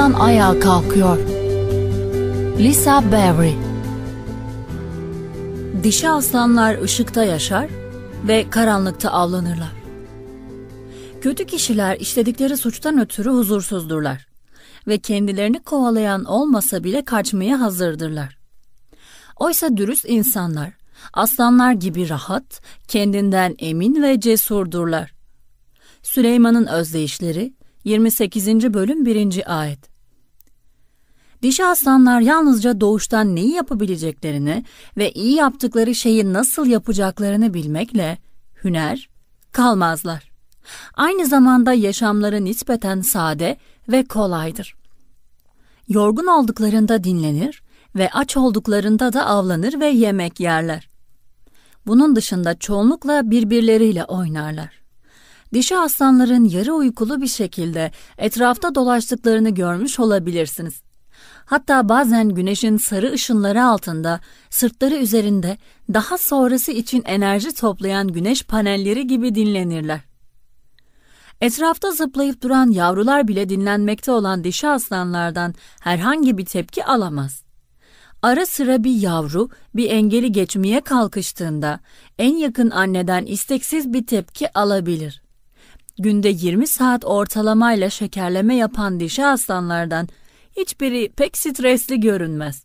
insan ayağa kalkıyor. Lisa Barry Dişi aslanlar ışıkta yaşar ve karanlıkta avlanırlar. Kötü kişiler işledikleri suçtan ötürü huzursuzdurlar ve kendilerini kovalayan olmasa bile kaçmaya hazırdırlar. Oysa dürüst insanlar aslanlar gibi rahat, kendinden emin ve cesurdurlar. Süleyman'ın Özdeyişleri 28. bölüm 1. ayet Dişi aslanlar yalnızca doğuştan neyi yapabileceklerini ve iyi yaptıkları şeyi nasıl yapacaklarını bilmekle hüner kalmazlar. Aynı zamanda yaşamları nispeten sade ve kolaydır. Yorgun olduklarında dinlenir ve aç olduklarında da avlanır ve yemek yerler. Bunun dışında çoğunlukla birbirleriyle oynarlar. Dişi aslanların yarı uykulu bir şekilde etrafta dolaştıklarını görmüş olabilirsiniz. Hatta bazen güneşin sarı ışınları altında, sırtları üzerinde daha sonrası için enerji toplayan güneş panelleri gibi dinlenirler. Etrafta zıplayıp duran yavrular bile dinlenmekte olan dişi aslanlardan herhangi bir tepki alamaz. Ara sıra bir yavru bir engeli geçmeye kalkıştığında en yakın anneden isteksiz bir tepki alabilir. Günde 20 saat ortalamayla şekerleme yapan dişi aslanlardan hiçbiri pek stresli görünmez.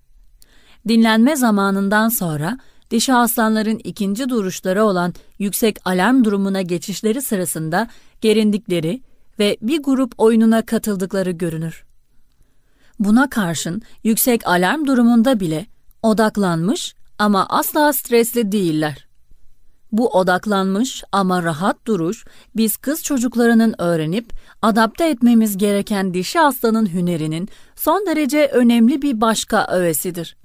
Dinlenme zamanından sonra dişi aslanların ikinci duruşları olan yüksek alarm durumuna geçişleri sırasında gerindikleri ve bir grup oyununa katıldıkları görünür. Buna karşın yüksek alarm durumunda bile odaklanmış ama asla stresli değiller. Bu odaklanmış ama rahat duruş biz kız çocuklarının öğrenip adapte etmemiz gereken dişi aslanın hünerinin son derece önemli bir başka öğesidir.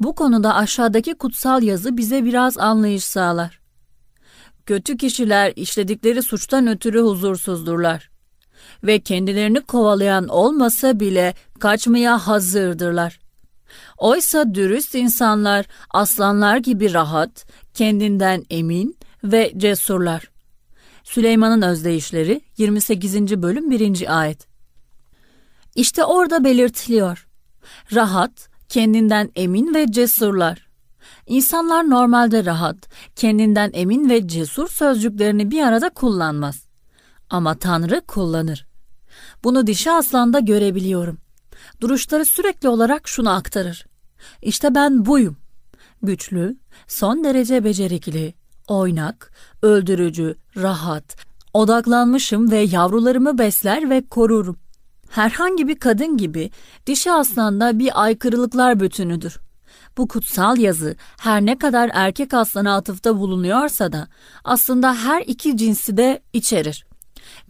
Bu konuda aşağıdaki kutsal yazı bize biraz anlayış sağlar. Kötü kişiler işledikleri suçtan ötürü hursuzdurlar ve kendilerini kovalayan olmasa bile kaçmaya hazırdırlar. Oysa dürüst insanlar aslanlar gibi rahat, kendinden emin ve cesurlar. Süleyman'ın özdeyişleri 28. bölüm 1. ayet. İşte orada belirtiliyor. Rahat, kendinden emin ve cesurlar. İnsanlar normalde rahat, kendinden emin ve cesur sözcüklerini bir arada kullanmaz. Ama Tanrı kullanır. Bunu dişi aslanda görebiliyorum. Duruşları sürekli olarak şunu aktarır. İşte ben buyum. Güçlü, son derece becerikli, oynak, öldürücü, rahat, odaklanmışım ve yavrularımı besler ve korurum. Herhangi bir kadın gibi dişi aslan da bir aykırılıklar bütünüdür. Bu kutsal yazı her ne kadar erkek aslanı atıfta bulunuyorsa da aslında her iki cinsi de içerir.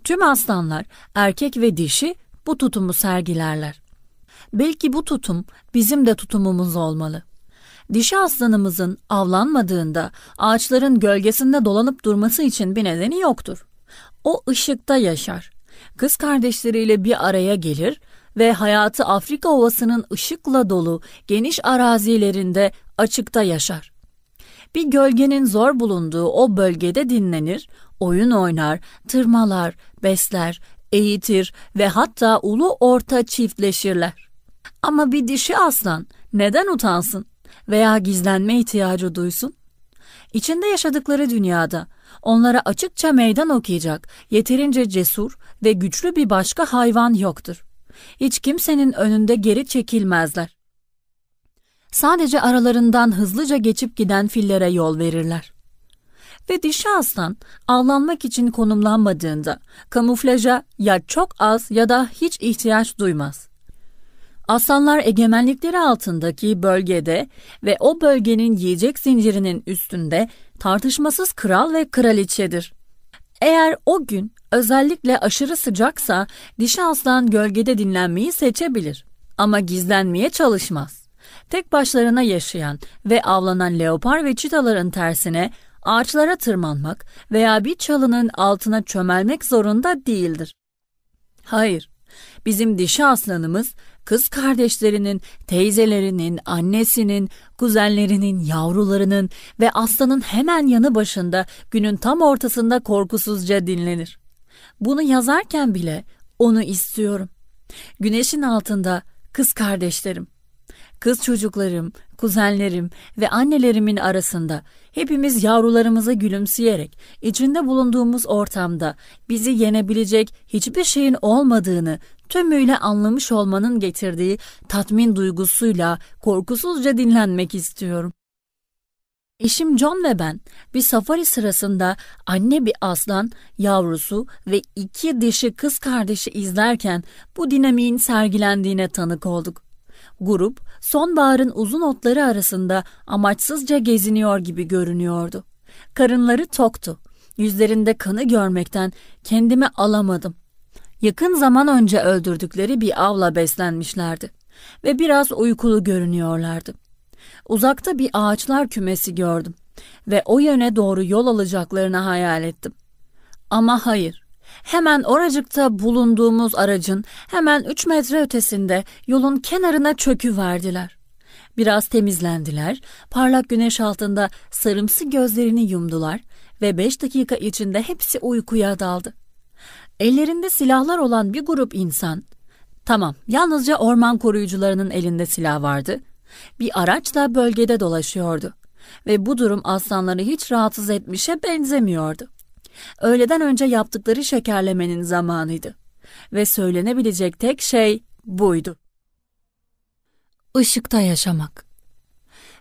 Tüm aslanlar erkek ve dişi bu tutumu sergilerler. Belki bu tutum bizim de tutumumuz olmalı. Dişi aslanımızın avlanmadığında ağaçların gölgesinde dolanıp durması için bir nedeni yoktur. O ışıkta yaşar. Kız kardeşleriyle bir araya gelir ve hayatı Afrika ovasının ışıkla dolu geniş arazilerinde açıkta yaşar. Bir gölgenin zor bulunduğu o bölgede dinlenir, oyun oynar, tırmalar, besler, eğitir ve hatta ulu orta çiftleşirler. Ama bir dişi aslan neden utansın veya gizlenme ihtiyacı duysun? İçinde yaşadıkları dünyada onlara açıkça meydan okuyacak yeterince cesur ve güçlü bir başka hayvan yoktur. Hiç kimsenin önünde geri çekilmezler. Sadece aralarından hızlıca geçip giden fillere yol verirler ve dişi aslan avlanmak için konumlanmadığında kamuflaja ya çok az ya da hiç ihtiyaç duymaz. Aslanlar egemenlikleri altındaki bölgede ve o bölgenin yiyecek zincirinin üstünde tartışmasız kral ve kraliçedir. Eğer o gün özellikle aşırı sıcaksa dişi aslan gölgede dinlenmeyi seçebilir ama gizlenmeye çalışmaz. Tek başlarına yaşayan ve avlanan leopar ve çitaların tersine ağaçlara tırmanmak veya bir çalının altına çömelmek zorunda değildir. Hayır, bizim dişi aslanımız kız kardeşlerinin, teyzelerinin, annesinin, kuzenlerinin, yavrularının ve aslanın hemen yanı başında günün tam ortasında korkusuzca dinlenir. Bunu yazarken bile onu istiyorum. Güneşin altında kız kardeşlerim, kız çocuklarım, kuzenlerim ve annelerimin arasında hepimiz yavrularımıza gülümseyerek içinde bulunduğumuz ortamda bizi yenebilecek hiçbir şeyin olmadığını tümüyle anlamış olmanın getirdiği tatmin duygusuyla korkusuzca dinlenmek istiyorum. Eşim John ve ben bir safari sırasında anne bir aslan, yavrusu ve iki dişi kız kardeşi izlerken bu dinamiğin sergilendiğine tanık olduk. Grup sonbaharın uzun otları arasında amaçsızca geziniyor gibi görünüyordu. Karınları toktu. Yüzlerinde kanı görmekten kendimi alamadım. Yakın zaman önce öldürdükleri bir avla beslenmişlerdi ve biraz uykulu görünüyorlardı. Uzakta bir ağaçlar kümesi gördüm ve o yöne doğru yol alacaklarını hayal ettim. Ama hayır, Hemen oracıkta bulunduğumuz aracın hemen 3 metre ötesinde yolun kenarına çökü verdiler. Biraz temizlendiler, parlak güneş altında sarımsı gözlerini yumdular ve 5 dakika içinde hepsi uykuya daldı. Ellerinde silahlar olan bir grup insan, tamam yalnızca orman koruyucularının elinde silah vardı, bir araçla bölgede dolaşıyordu ve bu durum aslanları hiç rahatsız etmişe benzemiyordu. Öğleden önce yaptıkları şekerlemenin zamanıydı ve söylenebilecek tek şey buydu. Işıkta yaşamak.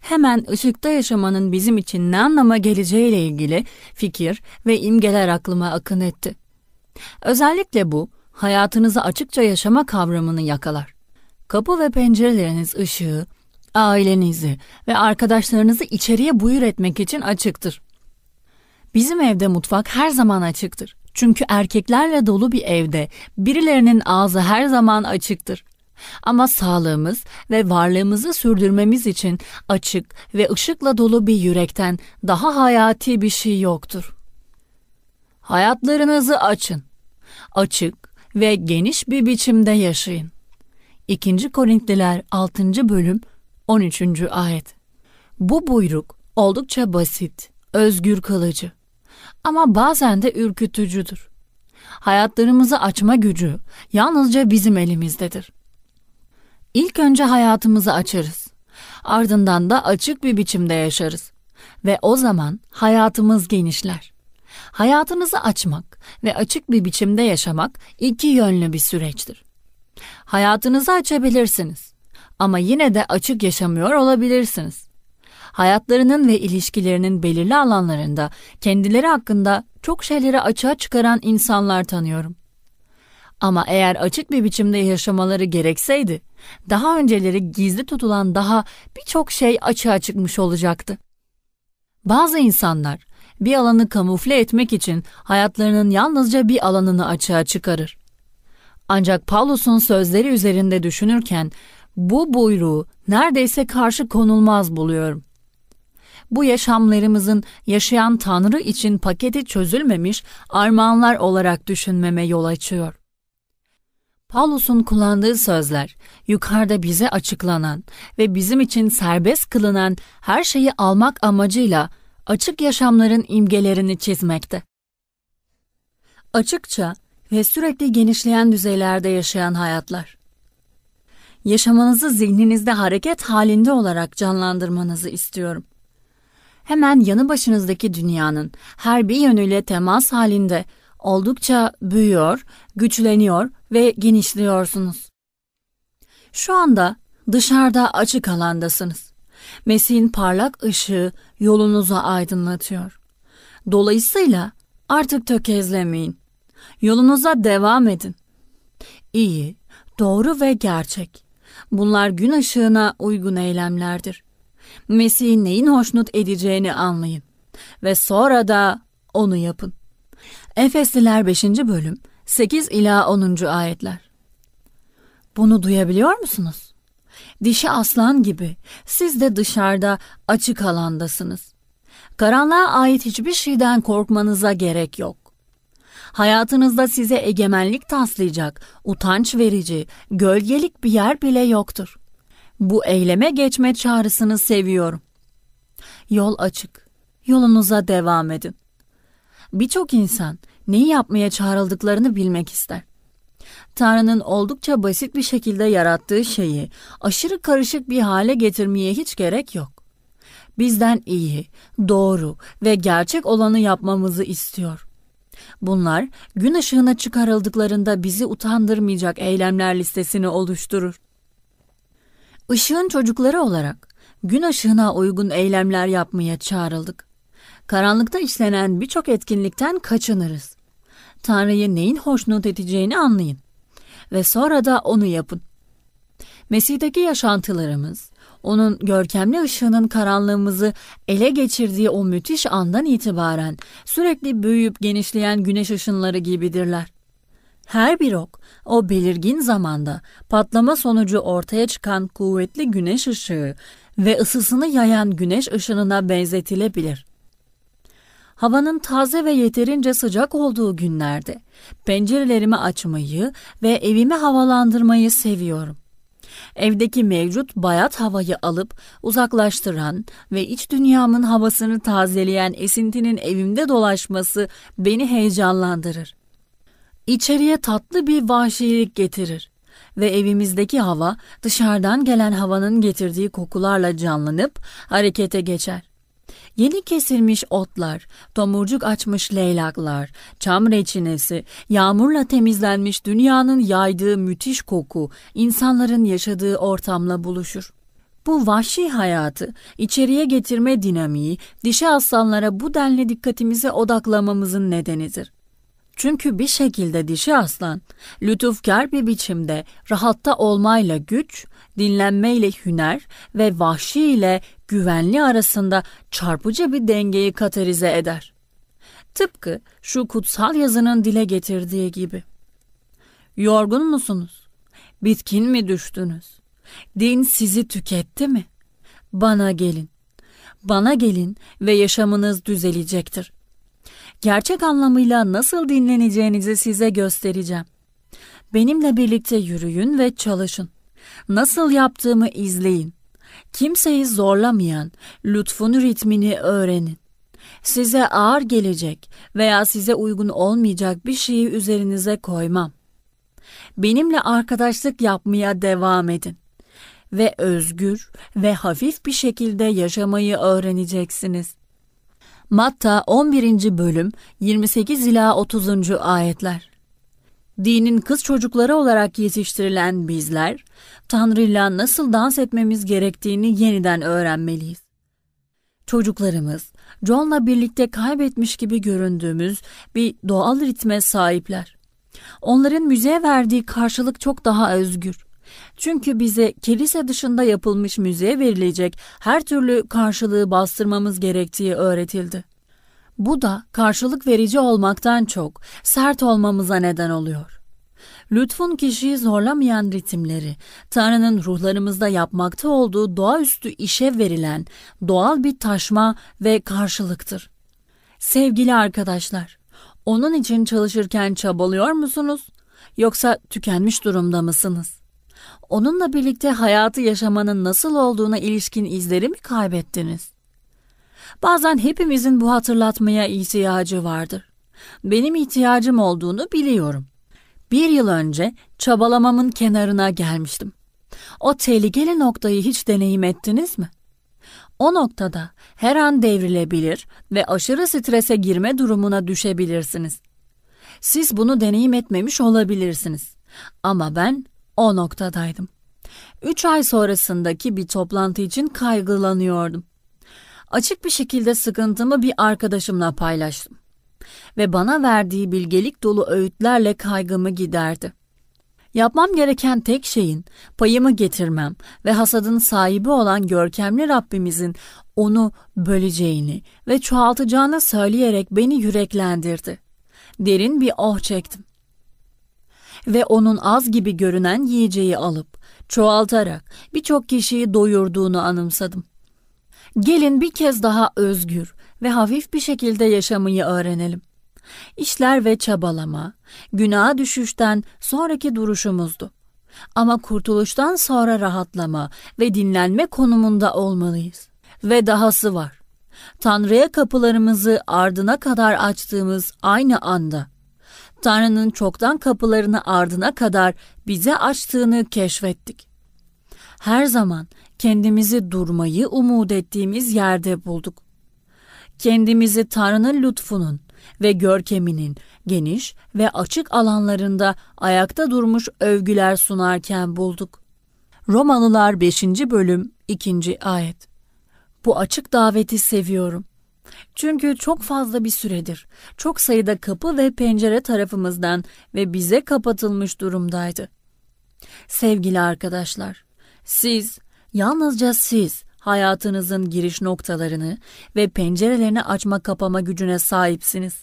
Hemen ışıkta yaşamanın bizim için ne anlama geleceğiyle ilgili fikir ve imgeler aklıma akın etti. Özellikle bu, hayatınızı açıkça yaşama kavramını yakalar. Kapı ve pencereleriniz ışığı, ailenizi ve arkadaşlarınızı içeriye buyur etmek için açıktır. Bizim evde mutfak her zaman açıktır. Çünkü erkeklerle dolu bir evde birilerinin ağzı her zaman açıktır. Ama sağlığımız ve varlığımızı sürdürmemiz için açık ve ışıkla dolu bir yürekten daha hayati bir şey yoktur. Hayatlarınızı açın. Açık ve geniş bir biçimde yaşayın. 2. Korintliler 6. bölüm 13. ayet. Bu buyruk oldukça basit, özgür kalıcı ama bazen de ürkütücüdür. Hayatlarımızı açma gücü yalnızca bizim elimizdedir. İlk önce hayatımızı açarız. Ardından da açık bir biçimde yaşarız ve o zaman hayatımız genişler. Hayatınızı açmak ve açık bir biçimde yaşamak iki yönlü bir süreçtir. Hayatınızı açabilirsiniz ama yine de açık yaşamıyor olabilirsiniz hayatlarının ve ilişkilerinin belirli alanlarında kendileri hakkında çok şeyleri açığa çıkaran insanlar tanıyorum. Ama eğer açık bir biçimde yaşamaları gerekseydi, daha önceleri gizli tutulan daha birçok şey açığa çıkmış olacaktı. Bazı insanlar bir alanı kamufle etmek için hayatlarının yalnızca bir alanını açığa çıkarır. Ancak Paulus'un sözleri üzerinde düşünürken bu buyruğu neredeyse karşı konulmaz buluyorum bu yaşamlarımızın yaşayan Tanrı için paketi çözülmemiş armağanlar olarak düşünmeme yol açıyor. Paulus'un kullandığı sözler, yukarıda bize açıklanan ve bizim için serbest kılınan her şeyi almak amacıyla açık yaşamların imgelerini çizmekte. Açıkça ve sürekli genişleyen düzeylerde yaşayan hayatlar. Yaşamanızı zihninizde hareket halinde olarak canlandırmanızı istiyorum hemen yanı başınızdaki dünyanın her bir yönüyle temas halinde oldukça büyüyor, güçleniyor ve genişliyorsunuz. Şu anda dışarıda açık alandasınız. Mesih'in parlak ışığı yolunuzu aydınlatıyor. Dolayısıyla artık tökezlemeyin. Yolunuza devam edin. İyi, doğru ve gerçek. Bunlar gün ışığına uygun eylemlerdir. Mesih'in neyin hoşnut edeceğini anlayın ve sonra da onu yapın. Efesliler 5. bölüm 8 ila 10. ayetler. Bunu duyabiliyor musunuz? Dişi aslan gibi siz de dışarıda açık alandasınız. Karanlığa ait hiçbir şeyden korkmanıza gerek yok. Hayatınızda size egemenlik taslayacak, utanç verici, gölgelik bir yer bile yoktur. Bu eyleme geçme çağrısını seviyorum. Yol açık. Yolunuza devam edin. Birçok insan neyi yapmaya çağrıldıklarını bilmek ister. Tanrı'nın oldukça basit bir şekilde yarattığı şeyi aşırı karışık bir hale getirmeye hiç gerek yok. Bizden iyi, doğru ve gerçek olanı yapmamızı istiyor. Bunlar gün ışığına çıkarıldıklarında bizi utandırmayacak eylemler listesini oluşturur. Işığın çocukları olarak gün ışığına uygun eylemler yapmaya çağrıldık. Karanlıkta işlenen birçok etkinlikten kaçınırız. Tanrı'yı neyin hoşnut edeceğini anlayın ve sonra da onu yapın. Mesih'teki yaşantılarımız, onun görkemli ışığının karanlığımızı ele geçirdiği o müthiş andan itibaren sürekli büyüyüp genişleyen güneş ışınları gibidirler. Her bir ok o belirgin zamanda patlama sonucu ortaya çıkan kuvvetli güneş ışığı ve ısısını yayan güneş ışınına benzetilebilir. Havanın taze ve yeterince sıcak olduğu günlerde pencerelerimi açmayı ve evimi havalandırmayı seviyorum. Evdeki mevcut bayat havayı alıp uzaklaştıran ve iç dünyamın havasını tazeleyen esintinin evimde dolaşması beni heyecanlandırır. İçeriye tatlı bir vahşilik getirir ve evimizdeki hava dışarıdan gelen havanın getirdiği kokularla canlanıp harekete geçer. Yeni kesilmiş otlar, tomurcuk açmış leylaklar, çam reçinesi, yağmurla temizlenmiş dünyanın yaydığı müthiş koku insanların yaşadığı ortamla buluşur. Bu vahşi hayatı içeriye getirme dinamiği dişi aslanlara bu denli dikkatimizi odaklamamızın nedenidir. Çünkü bir şekilde dişi aslan lütufkar bir biçimde rahatta olmayla güç, dinlenmeyle hüner ve vahşi ile güvenli arasında çarpıcı bir dengeyi katalize eder. Tıpkı şu kutsal yazının dile getirdiği gibi. Yorgun musunuz? Bitkin mi düştünüz? Din sizi tüketti mi? Bana gelin. Bana gelin ve yaşamınız düzelecektir gerçek anlamıyla nasıl dinleneceğinizi size göstereceğim. Benimle birlikte yürüyün ve çalışın. Nasıl yaptığımı izleyin. Kimseyi zorlamayan lütfun ritmini öğrenin. Size ağır gelecek veya size uygun olmayacak bir şeyi üzerinize koymam. Benimle arkadaşlık yapmaya devam edin ve özgür ve hafif bir şekilde yaşamayı öğreneceksiniz. Matta 11. bölüm 28 ila 30. ayetler. Dinin kız çocukları olarak yetiştirilen bizler, Tanrı'yla nasıl dans etmemiz gerektiğini yeniden öğrenmeliyiz. Çocuklarımız, John'la birlikte kaybetmiş gibi göründüğümüz bir doğal ritme sahipler. Onların müziğe verdiği karşılık çok daha özgür. Çünkü bize kilise dışında yapılmış müziğe verilecek her türlü karşılığı bastırmamız gerektiği öğretildi. Bu da karşılık verici olmaktan çok sert olmamıza neden oluyor. Lütfun kişiyi zorlamayan ritimleri, Tanrı'nın ruhlarımızda yapmakta olduğu doğaüstü işe verilen doğal bir taşma ve karşılıktır. Sevgili arkadaşlar, onun için çalışırken çabalıyor musunuz? Yoksa tükenmiş durumda mısınız? onunla birlikte hayatı yaşamanın nasıl olduğuna ilişkin izleri mi kaybettiniz? Bazen hepimizin bu hatırlatmaya ihtiyacı vardır. Benim ihtiyacım olduğunu biliyorum. Bir yıl önce çabalamamın kenarına gelmiştim. O tehlikeli noktayı hiç deneyim ettiniz mi? O noktada her an devrilebilir ve aşırı strese girme durumuna düşebilirsiniz. Siz bunu deneyim etmemiş olabilirsiniz. Ama ben o noktadaydım. Üç ay sonrasındaki bir toplantı için kaygılanıyordum. Açık bir şekilde sıkıntımı bir arkadaşımla paylaştım ve bana verdiği bilgelik dolu öğütlerle kaygımı giderdi. Yapmam gereken tek şeyin payımı getirmem ve hasadın sahibi olan görkemli Rabbimizin onu böleceğini ve çoğaltacağını söyleyerek beni yüreklendirdi. Derin bir oh çektim ve onun az gibi görünen yiyeceği alıp çoğaltarak birçok kişiyi doyurduğunu anımsadım. Gelin bir kez daha özgür ve hafif bir şekilde yaşamayı öğrenelim. İşler ve çabalama, günaha düşüşten sonraki duruşumuzdu. Ama kurtuluştan sonra rahatlama ve dinlenme konumunda olmalıyız. Ve dahası var. Tanrı'ya kapılarımızı ardına kadar açtığımız aynı anda Tanrı'nın çoktan kapılarını ardına kadar bize açtığını keşfettik. Her zaman kendimizi durmayı umut ettiğimiz yerde bulduk. Kendimizi Tanrı'nın lütfunun ve görkeminin geniş ve açık alanlarında ayakta durmuş övgüler sunarken bulduk. Romalılar 5. bölüm 2. ayet. Bu açık daveti seviyorum. Çünkü çok fazla bir süredir çok sayıda kapı ve pencere tarafımızdan ve bize kapatılmış durumdaydı. Sevgili arkadaşlar, siz, yalnızca siz hayatınızın giriş noktalarını ve pencerelerini açma kapama gücüne sahipsiniz.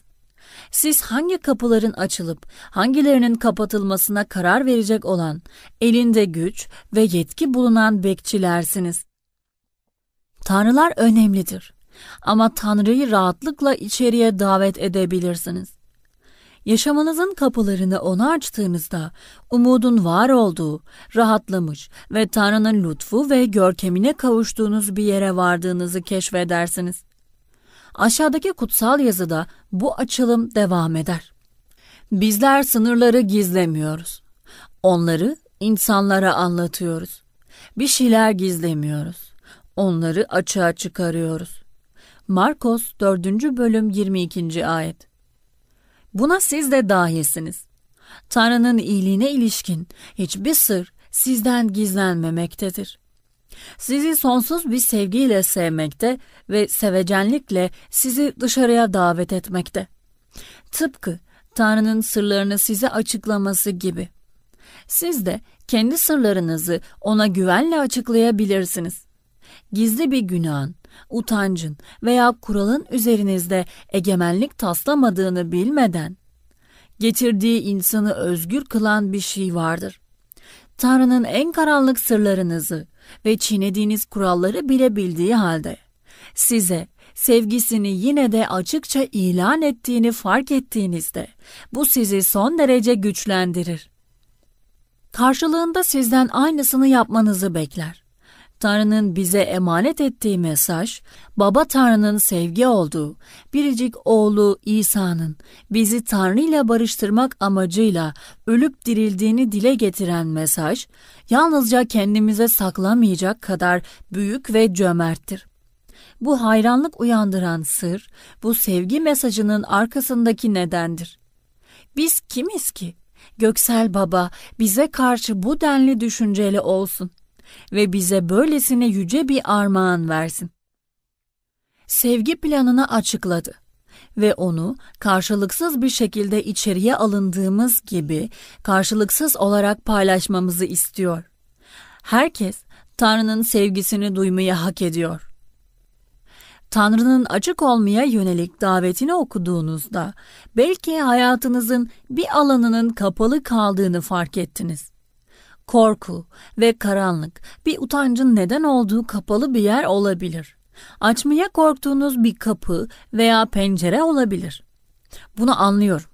Siz hangi kapıların açılıp hangilerinin kapatılmasına karar verecek olan, elinde güç ve yetki bulunan bekçilersiniz. Tanrılar önemlidir ama Tanrı'yı rahatlıkla içeriye davet edebilirsiniz. Yaşamanızın kapılarını ona açtığınızda umudun var olduğu, rahatlamış ve Tanrı'nın lütfu ve görkemine kavuştuğunuz bir yere vardığınızı keşfedersiniz. Aşağıdaki kutsal yazıda bu açılım devam eder. Bizler sınırları gizlemiyoruz. Onları insanlara anlatıyoruz. Bir şeyler gizlemiyoruz. Onları açığa çıkarıyoruz. Markos 4. bölüm 22. ayet. Buna siz de dahilsiniz. Tanrı'nın iyiliğine ilişkin hiçbir sır sizden gizlenmemektedir. Sizi sonsuz bir sevgiyle sevmekte ve sevecenlikle sizi dışarıya davet etmekte. Tıpkı Tanrı'nın sırlarını size açıklaması gibi. Siz de kendi sırlarınızı ona güvenle açıklayabilirsiniz. Gizli bir günahın utancın veya kuralın üzerinizde egemenlik taslamadığını bilmeden getirdiği insanı özgür kılan bir şey vardır. Tanrı'nın en karanlık sırlarınızı ve çiğnediğiniz kuralları bile bildiği halde size sevgisini yine de açıkça ilan ettiğini fark ettiğinizde bu sizi son derece güçlendirir. Karşılığında sizden aynısını yapmanızı bekler. Tanrı'nın bize emanet ettiği mesaj, Baba Tanrı'nın sevgi olduğu, biricik oğlu İsa'nın bizi Tanrı ile barıştırmak amacıyla ölüp dirildiğini dile getiren mesaj, yalnızca kendimize saklamayacak kadar büyük ve cömerttir. Bu hayranlık uyandıran sır, bu sevgi mesajının arkasındaki nedendir. Biz kimiz ki? Göksel Baba bize karşı bu denli düşünceli olsun ve bize böylesine yüce bir armağan versin. Sevgi planını açıkladı ve onu karşılıksız bir şekilde içeriye alındığımız gibi karşılıksız olarak paylaşmamızı istiyor. Herkes Tanrı'nın sevgisini duymayı hak ediyor. Tanrı'nın açık olmaya yönelik davetini okuduğunuzda belki hayatınızın bir alanının kapalı kaldığını fark ettiniz korku ve karanlık bir utancın neden olduğu kapalı bir yer olabilir. Açmaya korktuğunuz bir kapı veya pencere olabilir. Bunu anlıyorum.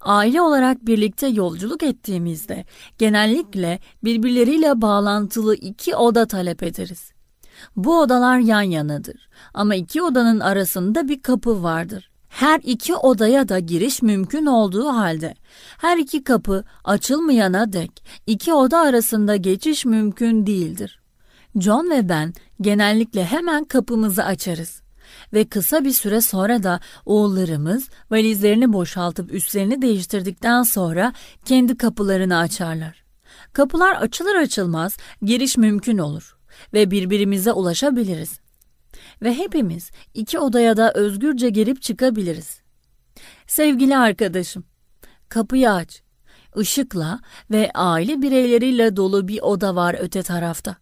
Aile olarak birlikte yolculuk ettiğimizde genellikle birbirleriyle bağlantılı iki oda talep ederiz. Bu odalar yan yanadır ama iki odanın arasında bir kapı vardır. Her iki odaya da giriş mümkün olduğu halde her iki kapı açılmayana dek iki oda arasında geçiş mümkün değildir. John ve ben genellikle hemen kapımızı açarız ve kısa bir süre sonra da oğullarımız valizlerini boşaltıp üstlerini değiştirdikten sonra kendi kapılarını açarlar. Kapılar açılır açılmaz giriş mümkün olur ve birbirimize ulaşabiliriz ve hepimiz iki odaya da özgürce girip çıkabiliriz. Sevgili arkadaşım, kapıyı aç. Işıkla ve aile bireyleriyle dolu bir oda var öte tarafta.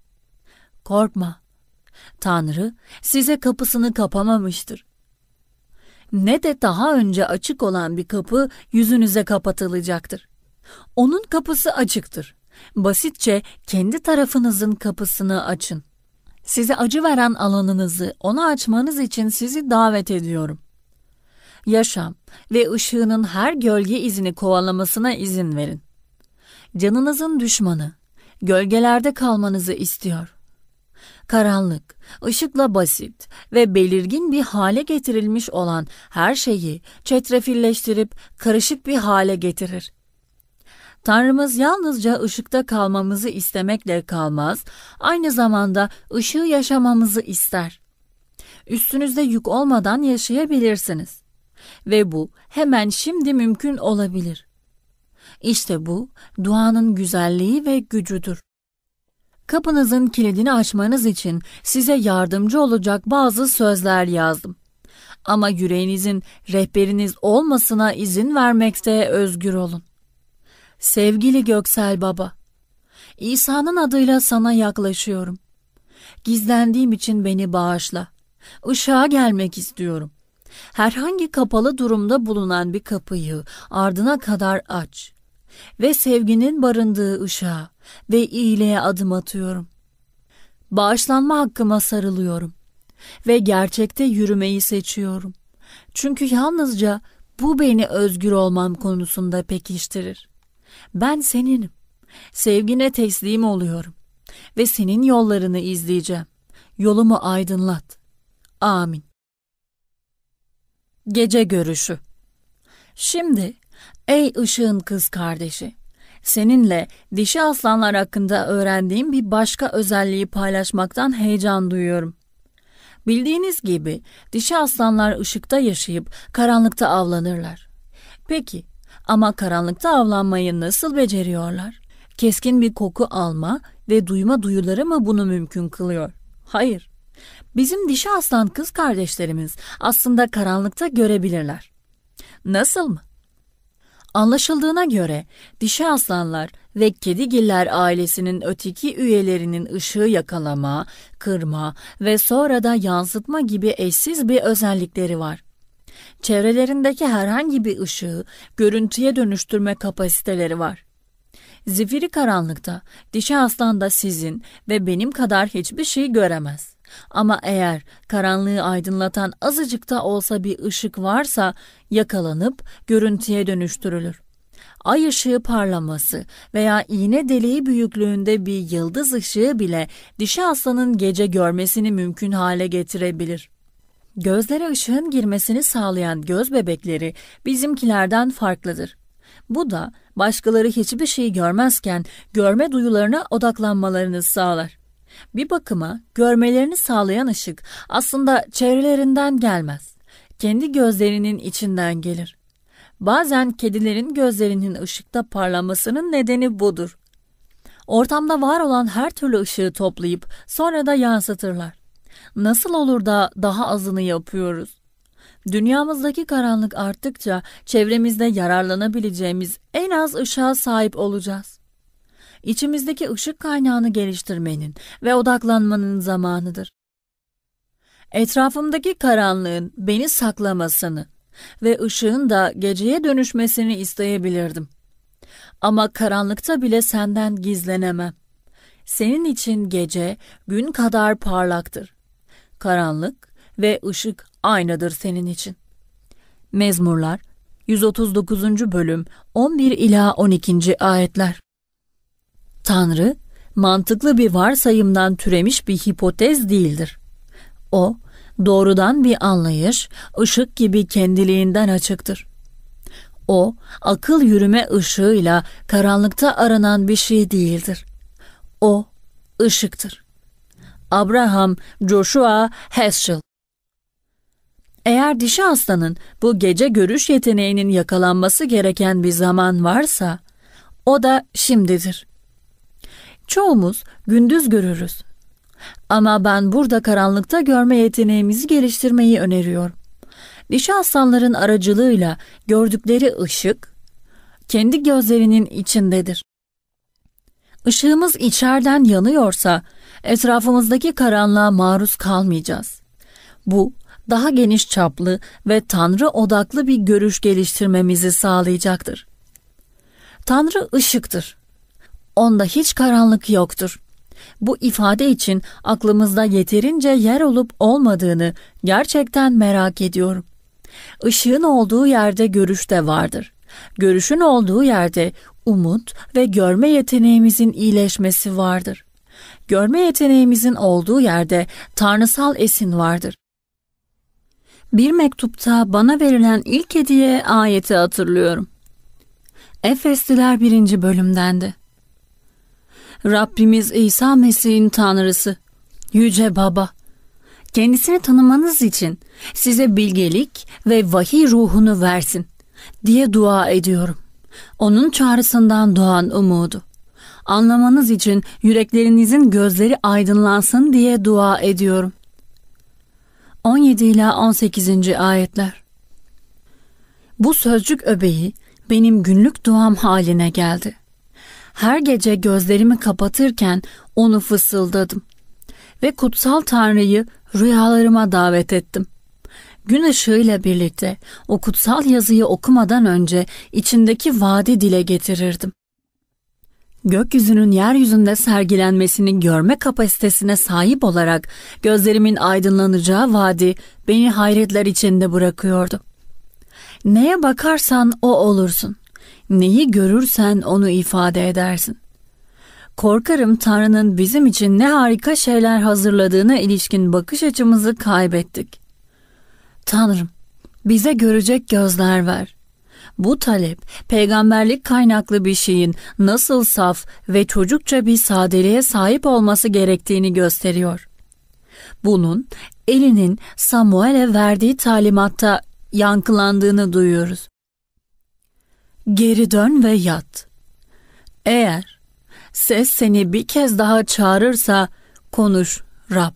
Korkma. Tanrı size kapısını kapamamıştır. Ne de daha önce açık olan bir kapı yüzünüze kapatılacaktır. Onun kapısı açıktır. Basitçe kendi tarafınızın kapısını açın size acı veren alanınızı ona açmanız için sizi davet ediyorum. Yaşam ve ışığının her gölge izini kovalamasına izin verin. Canınızın düşmanı, gölgelerde kalmanızı istiyor. Karanlık, ışıkla basit ve belirgin bir hale getirilmiş olan her şeyi çetrefilleştirip karışık bir hale getirir. Tanrımız yalnızca ışıkta kalmamızı istemekle kalmaz, aynı zamanda ışığı yaşamamızı ister. Üstünüzde yük olmadan yaşayabilirsiniz ve bu hemen şimdi mümkün olabilir. İşte bu duanın güzelliği ve gücüdür. Kapınızın kilidini açmanız için size yardımcı olacak bazı sözler yazdım. Ama yüreğinizin rehberiniz olmasına izin vermekte özgür olun. Sevgili Göksel Baba, İsa'nın adıyla sana yaklaşıyorum. Gizlendiğim için beni bağışla. Işığa gelmek istiyorum. Herhangi kapalı durumda bulunan bir kapıyı ardına kadar aç ve sevginin barındığı ışığa ve iyiliğe adım atıyorum. Bağışlanma hakkıma sarılıyorum ve gerçekte yürümeyi seçiyorum. Çünkü yalnızca bu beni özgür olmam konusunda pekiştirir. Ben seninim. Sevgine teslim oluyorum ve senin yollarını izleyeceğim. Yolumu aydınlat. Amin. Gece görüşü. Şimdi ey ışığın kız kardeşi, seninle dişi aslanlar hakkında öğrendiğim bir başka özelliği paylaşmaktan heyecan duyuyorum. Bildiğiniz gibi dişi aslanlar ışıkta yaşayıp karanlıkta avlanırlar. Peki ama karanlıkta avlanmayı nasıl beceriyorlar? Keskin bir koku alma ve duyma duyuları mı bunu mümkün kılıyor? Hayır. Bizim dişi aslan kız kardeşlerimiz aslında karanlıkta görebilirler. Nasıl mı? Anlaşıldığına göre dişi aslanlar ve kedigiller ailesinin öteki üyelerinin ışığı yakalama, kırma ve sonra da yansıtma gibi eşsiz bir özellikleri var çevrelerindeki herhangi bir ışığı görüntüye dönüştürme kapasiteleri var. Zifiri karanlıkta dişi aslan da sizin ve benim kadar hiçbir şey göremez. Ama eğer karanlığı aydınlatan azıcık da olsa bir ışık varsa yakalanıp görüntüye dönüştürülür. Ay ışığı parlaması veya iğne deliği büyüklüğünde bir yıldız ışığı bile dişi aslanın gece görmesini mümkün hale getirebilir. Gözlere ışığın girmesini sağlayan göz bebekleri bizimkilerden farklıdır. Bu da başkaları hiçbir şey görmezken görme duyularına odaklanmalarını sağlar. Bir bakıma görmelerini sağlayan ışık aslında çevrelerinden gelmez. Kendi gözlerinin içinden gelir. Bazen kedilerin gözlerinin ışıkta parlamasının nedeni budur. Ortamda var olan her türlü ışığı toplayıp sonra da yansıtırlar. Nasıl olur da daha azını yapıyoruz? Dünyamızdaki karanlık arttıkça çevremizde yararlanabileceğimiz en az ışığa sahip olacağız. İçimizdeki ışık kaynağını geliştirmenin ve odaklanmanın zamanıdır. Etrafımdaki karanlığın beni saklamasını ve ışığın da geceye dönüşmesini isteyebilirdim. Ama karanlıkta bile senden gizlenemem. Senin için gece gün kadar parlaktır karanlık ve ışık aynadır senin için. Mezmurlar 139. bölüm 11 ila 12. ayetler. Tanrı mantıklı bir varsayımdan türemiş bir hipotez değildir. O doğrudan bir anlayış, ışık gibi kendiliğinden açıktır. O akıl yürüme ışığıyla karanlıkta aranan bir şey değildir. O ışıktır. Abraham Joshua Heschel. Eğer dişi aslanın bu gece görüş yeteneğinin yakalanması gereken bir zaman varsa o da şimdidir. Çoğumuz gündüz görürüz. Ama ben burada karanlıkta görme yeteneğimizi geliştirmeyi öneriyorum. Dişi aslanların aracılığıyla gördükleri ışık kendi gözlerinin içindedir. Işığımız içerden yanıyorsa Etrafımızdaki karanlığa maruz kalmayacağız. Bu daha geniş çaplı ve Tanrı odaklı bir görüş geliştirmemizi sağlayacaktır. Tanrı ışıktır. Onda hiç karanlık yoktur. Bu ifade için aklımızda yeterince yer olup olmadığını gerçekten merak ediyorum. Işığın olduğu yerde görüş de vardır. Görüşün olduğu yerde umut ve görme yeteneğimizin iyileşmesi vardır görme yeteneğimizin olduğu yerde tanrısal esin vardır. Bir mektupta bana verilen ilk hediye ayeti hatırlıyorum. Efesliler 1. bölümdendi. Rabbimiz İsa Mesih'in Tanrısı, Yüce Baba, kendisini tanımanız için size bilgelik ve vahiy ruhunu versin diye dua ediyorum. Onun çağrısından doğan umudu anlamanız için yüreklerinizin gözleri aydınlansın diye dua ediyorum. 17 ile 18. ayetler. Bu sözcük öbeği benim günlük duam haline geldi. Her gece gözlerimi kapatırken onu fısıldadım ve kutsal Tanrı'yı rüyalarıma davet ettim. Gün ışığıyla birlikte o kutsal yazıyı okumadan önce içindeki vaadi dile getirirdim. Gökyüzünün yeryüzünde sergilenmesini görme kapasitesine sahip olarak gözlerimin aydınlanacağı vadi beni hayretler içinde bırakıyordu. Neye bakarsan o olursun. Neyi görürsen onu ifade edersin. Korkarım Tanrı'nın bizim için ne harika şeyler hazırladığına ilişkin bakış açımızı kaybettik. Tanrım, bize görecek gözler ver. Bu talep peygamberlik kaynaklı bir şeyin nasıl saf ve çocukça bir sadeliğe sahip olması gerektiğini gösteriyor. Bunun elinin Samuel'e verdiği talimatta yankılandığını duyuyoruz. Geri dön ve yat. Eğer ses seni bir kez daha çağırırsa konuş Rab.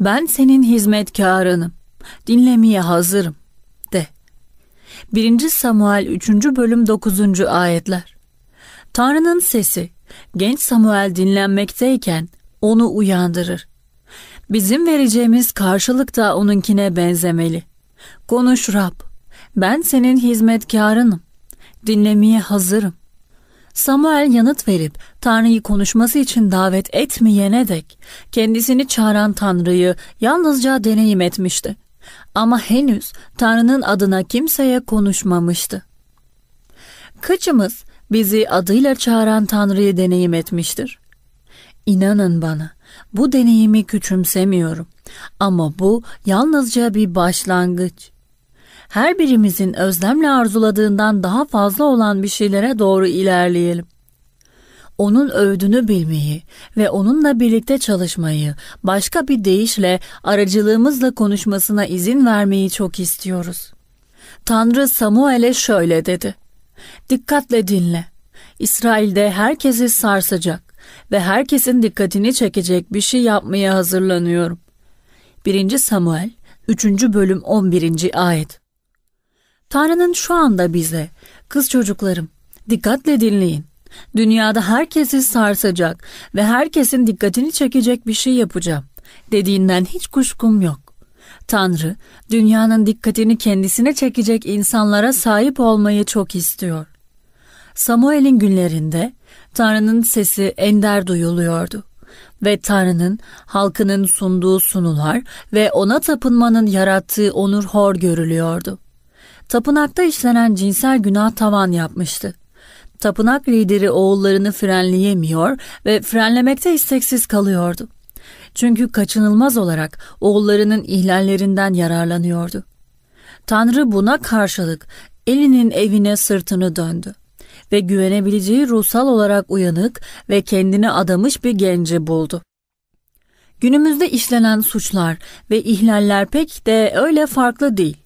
Ben senin hizmetkarınım. Dinlemeye hazırım. 1. Samuel 3. bölüm 9. ayetler. Tanrı'nın sesi genç Samuel dinlenmekteyken onu uyandırır. Bizim vereceğimiz karşılık da onunkine benzemeli. Konuş Rab, ben senin hizmetkarınım. Dinlemeye hazırım. Samuel yanıt verip Tanrı'yı konuşması için davet etmeyene dek kendisini çağıran Tanrı'yı yalnızca deneyim etmişti. Ama henüz Tanrı'nın adına kimseye konuşmamıştı. Kaçımız bizi adıyla çağıran Tanrı'yı deneyim etmiştir? İnanın bana, bu deneyimi küçümsemiyorum. Ama bu yalnızca bir başlangıç. Her birimizin özlemle arzuladığından daha fazla olan bir şeylere doğru ilerleyelim onun övdüğünü bilmeyi ve onunla birlikte çalışmayı, başka bir deyişle aracılığımızla konuşmasına izin vermeyi çok istiyoruz. Tanrı Samuel'e şöyle dedi. Dikkatle dinle. İsrail'de herkesi sarsacak ve herkesin dikkatini çekecek bir şey yapmaya hazırlanıyorum. 1. Samuel 3. bölüm 11. ayet Tanrı'nın şu anda bize, kız çocuklarım, dikkatle dinleyin dünyada herkesi sarsacak ve herkesin dikkatini çekecek bir şey yapacağım dediğinden hiç kuşkum yok. Tanrı, dünyanın dikkatini kendisine çekecek insanlara sahip olmayı çok istiyor. Samuel'in günlerinde Tanrı'nın sesi ender duyuluyordu ve Tanrı'nın halkının sunduğu sunular ve ona tapınmanın yarattığı onur hor görülüyordu. Tapınakta işlenen cinsel günah tavan yapmıştı tapınak lideri oğullarını frenleyemiyor ve frenlemekte isteksiz kalıyordu. Çünkü kaçınılmaz olarak oğullarının ihlallerinden yararlanıyordu. Tanrı buna karşılık Eli'nin evine sırtını döndü ve güvenebileceği ruhsal olarak uyanık ve kendini adamış bir genci buldu. Günümüzde işlenen suçlar ve ihlaller pek de öyle farklı değil.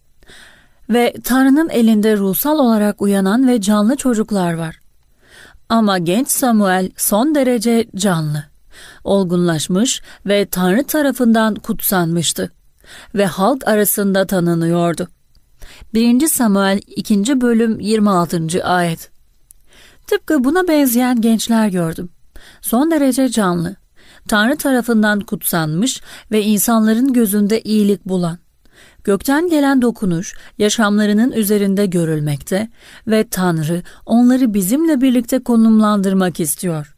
Ve Tanrı'nın elinde ruhsal olarak uyanan ve canlı çocuklar var. Ama genç Samuel son derece canlı, olgunlaşmış ve Tanrı tarafından kutsanmıştı ve halk arasında tanınıyordu. 1. Samuel 2. bölüm 26. ayet Tıpkı buna benzeyen gençler gördüm. Son derece canlı, Tanrı tarafından kutsanmış ve insanların gözünde iyilik bulan. Gökten gelen dokunuş yaşamlarının üzerinde görülmekte ve Tanrı onları bizimle birlikte konumlandırmak istiyor.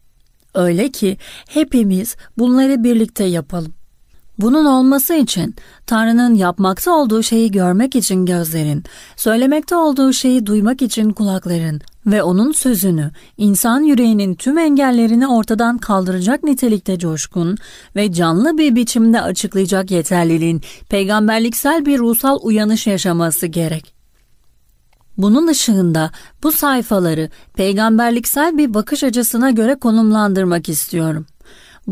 Öyle ki hepimiz bunları birlikte yapalım. Bunun olması için Tanrı'nın yapmakta olduğu şeyi görmek için gözlerin, söylemekte olduğu şeyi duymak için kulakların ve onun sözünü insan yüreğinin tüm engellerini ortadan kaldıracak nitelikte coşkun ve canlı bir biçimde açıklayacak yeterliliğin peygamberliksel bir ruhsal uyanış yaşaması gerek. Bunun ışığında bu sayfaları peygamberliksel bir bakış açısına göre konumlandırmak istiyorum.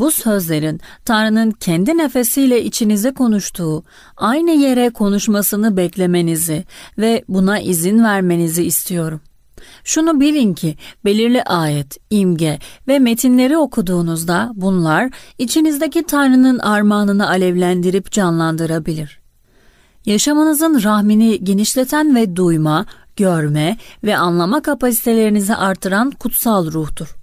Bu sözlerin Tanrı'nın kendi nefesiyle içinize konuştuğu, aynı yere konuşmasını beklemenizi ve buna izin vermenizi istiyorum. Şunu bilin ki belirli ayet, imge ve metinleri okuduğunuzda bunlar içinizdeki Tanrı'nın armağanını alevlendirip canlandırabilir. Yaşamanızın rahmini genişleten ve duyma, görme ve anlama kapasitelerinizi artıran kutsal ruhtur.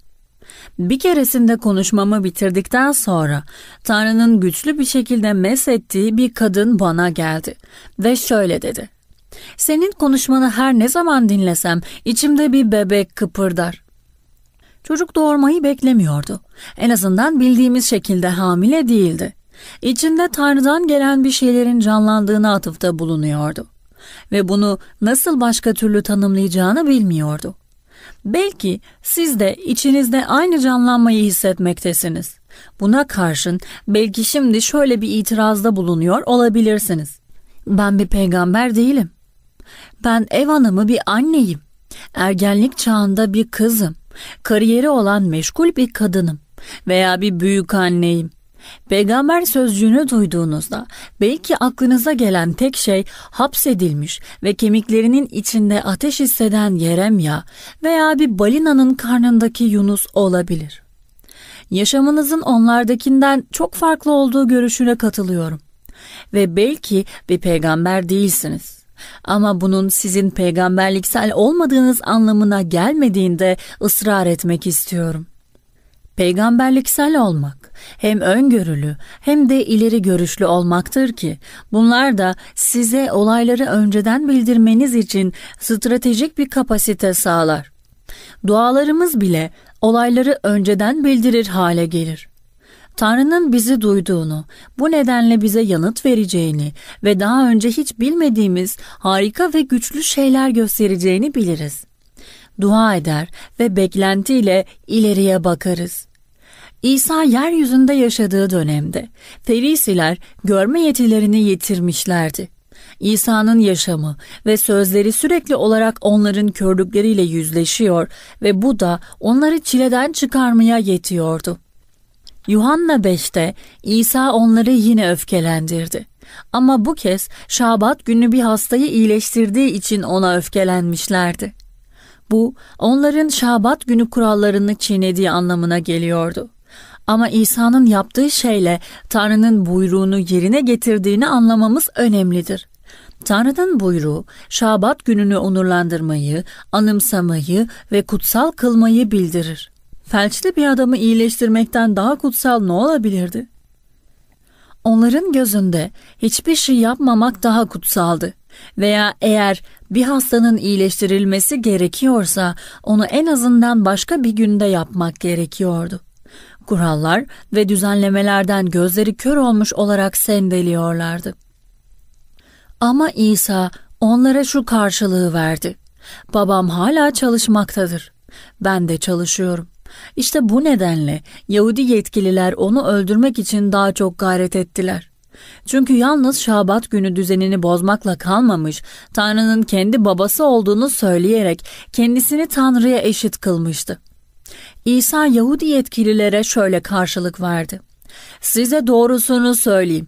Bir keresinde konuşmamı bitirdikten sonra Tanrı'nın güçlü bir şekilde mesettiği bir kadın bana geldi ve şöyle dedi. Senin konuşmanı her ne zaman dinlesem içimde bir bebek kıpırdar. Çocuk doğurmayı beklemiyordu. En azından bildiğimiz şekilde hamile değildi. İçinde Tanrı'dan gelen bir şeylerin canlandığını atıfta bulunuyordu ve bunu nasıl başka türlü tanımlayacağını bilmiyordu. Belki siz de içinizde aynı canlanmayı hissetmektesiniz. Buna karşın belki şimdi şöyle bir itirazda bulunuyor olabilirsiniz. Ben bir peygamber değilim. Ben ev hanımı bir anneyim. Ergenlik çağında bir kızım. Kariyeri olan meşgul bir kadınım veya bir büyük anneyim. Peygamber sözcüğünü duyduğunuzda belki aklınıza gelen tek şey hapsedilmiş ve kemiklerinin içinde ateş hisseden Yeremya veya bir balinanın karnındaki Yunus olabilir. Yaşamınızın onlardakinden çok farklı olduğu görüşüne katılıyorum. Ve belki bir peygamber değilsiniz. Ama bunun sizin peygamberliksel olmadığınız anlamına gelmediğinde ısrar etmek istiyorum. Peygamberliksel olmak hem öngörülü hem de ileri görüşlü olmaktır ki bunlar da size olayları önceden bildirmeniz için stratejik bir kapasite sağlar. Dualarımız bile olayları önceden bildirir hale gelir. Tanrı'nın bizi duyduğunu, bu nedenle bize yanıt vereceğini ve daha önce hiç bilmediğimiz harika ve güçlü şeyler göstereceğini biliriz. Dua eder ve beklentiyle ileriye bakarız. İsa yeryüzünde yaşadığı dönemde Ferisiler görme yetilerini yitirmişlerdi. İsa'nın yaşamı ve sözleri sürekli olarak onların körlükleriyle yüzleşiyor ve bu da onları çileden çıkarmaya yetiyordu. Yuhanna 5'te İsa onları yine öfkelendirdi. Ama bu kez Şabat günü bir hastayı iyileştirdiği için ona öfkelenmişlerdi. Bu onların Şabat günü kurallarını çiğnediği anlamına geliyordu. Ama İsa'nın yaptığı şeyle Tanrı'nın buyruğunu yerine getirdiğini anlamamız önemlidir. Tanrı'nın buyruğu, Şabat gününü onurlandırmayı, anımsamayı ve kutsal kılmayı bildirir. Felçli bir adamı iyileştirmekten daha kutsal ne olabilirdi? Onların gözünde hiçbir şey yapmamak daha kutsaldı. Veya eğer bir hastanın iyileştirilmesi gerekiyorsa onu en azından başka bir günde yapmak gerekiyordu kurallar ve düzenlemelerden gözleri kör olmuş olarak sendeliyorlardı. Ama İsa onlara şu karşılığı verdi. Babam hala çalışmaktadır. Ben de çalışıyorum. İşte bu nedenle Yahudi yetkililer onu öldürmek için daha çok gayret ettiler. Çünkü yalnız Şabat günü düzenini bozmakla kalmamış, Tanrı'nın kendi babası olduğunu söyleyerek kendisini Tanrı'ya eşit kılmıştı. İsa Yahudi yetkililere şöyle karşılık verdi. Size doğrusunu söyleyeyim.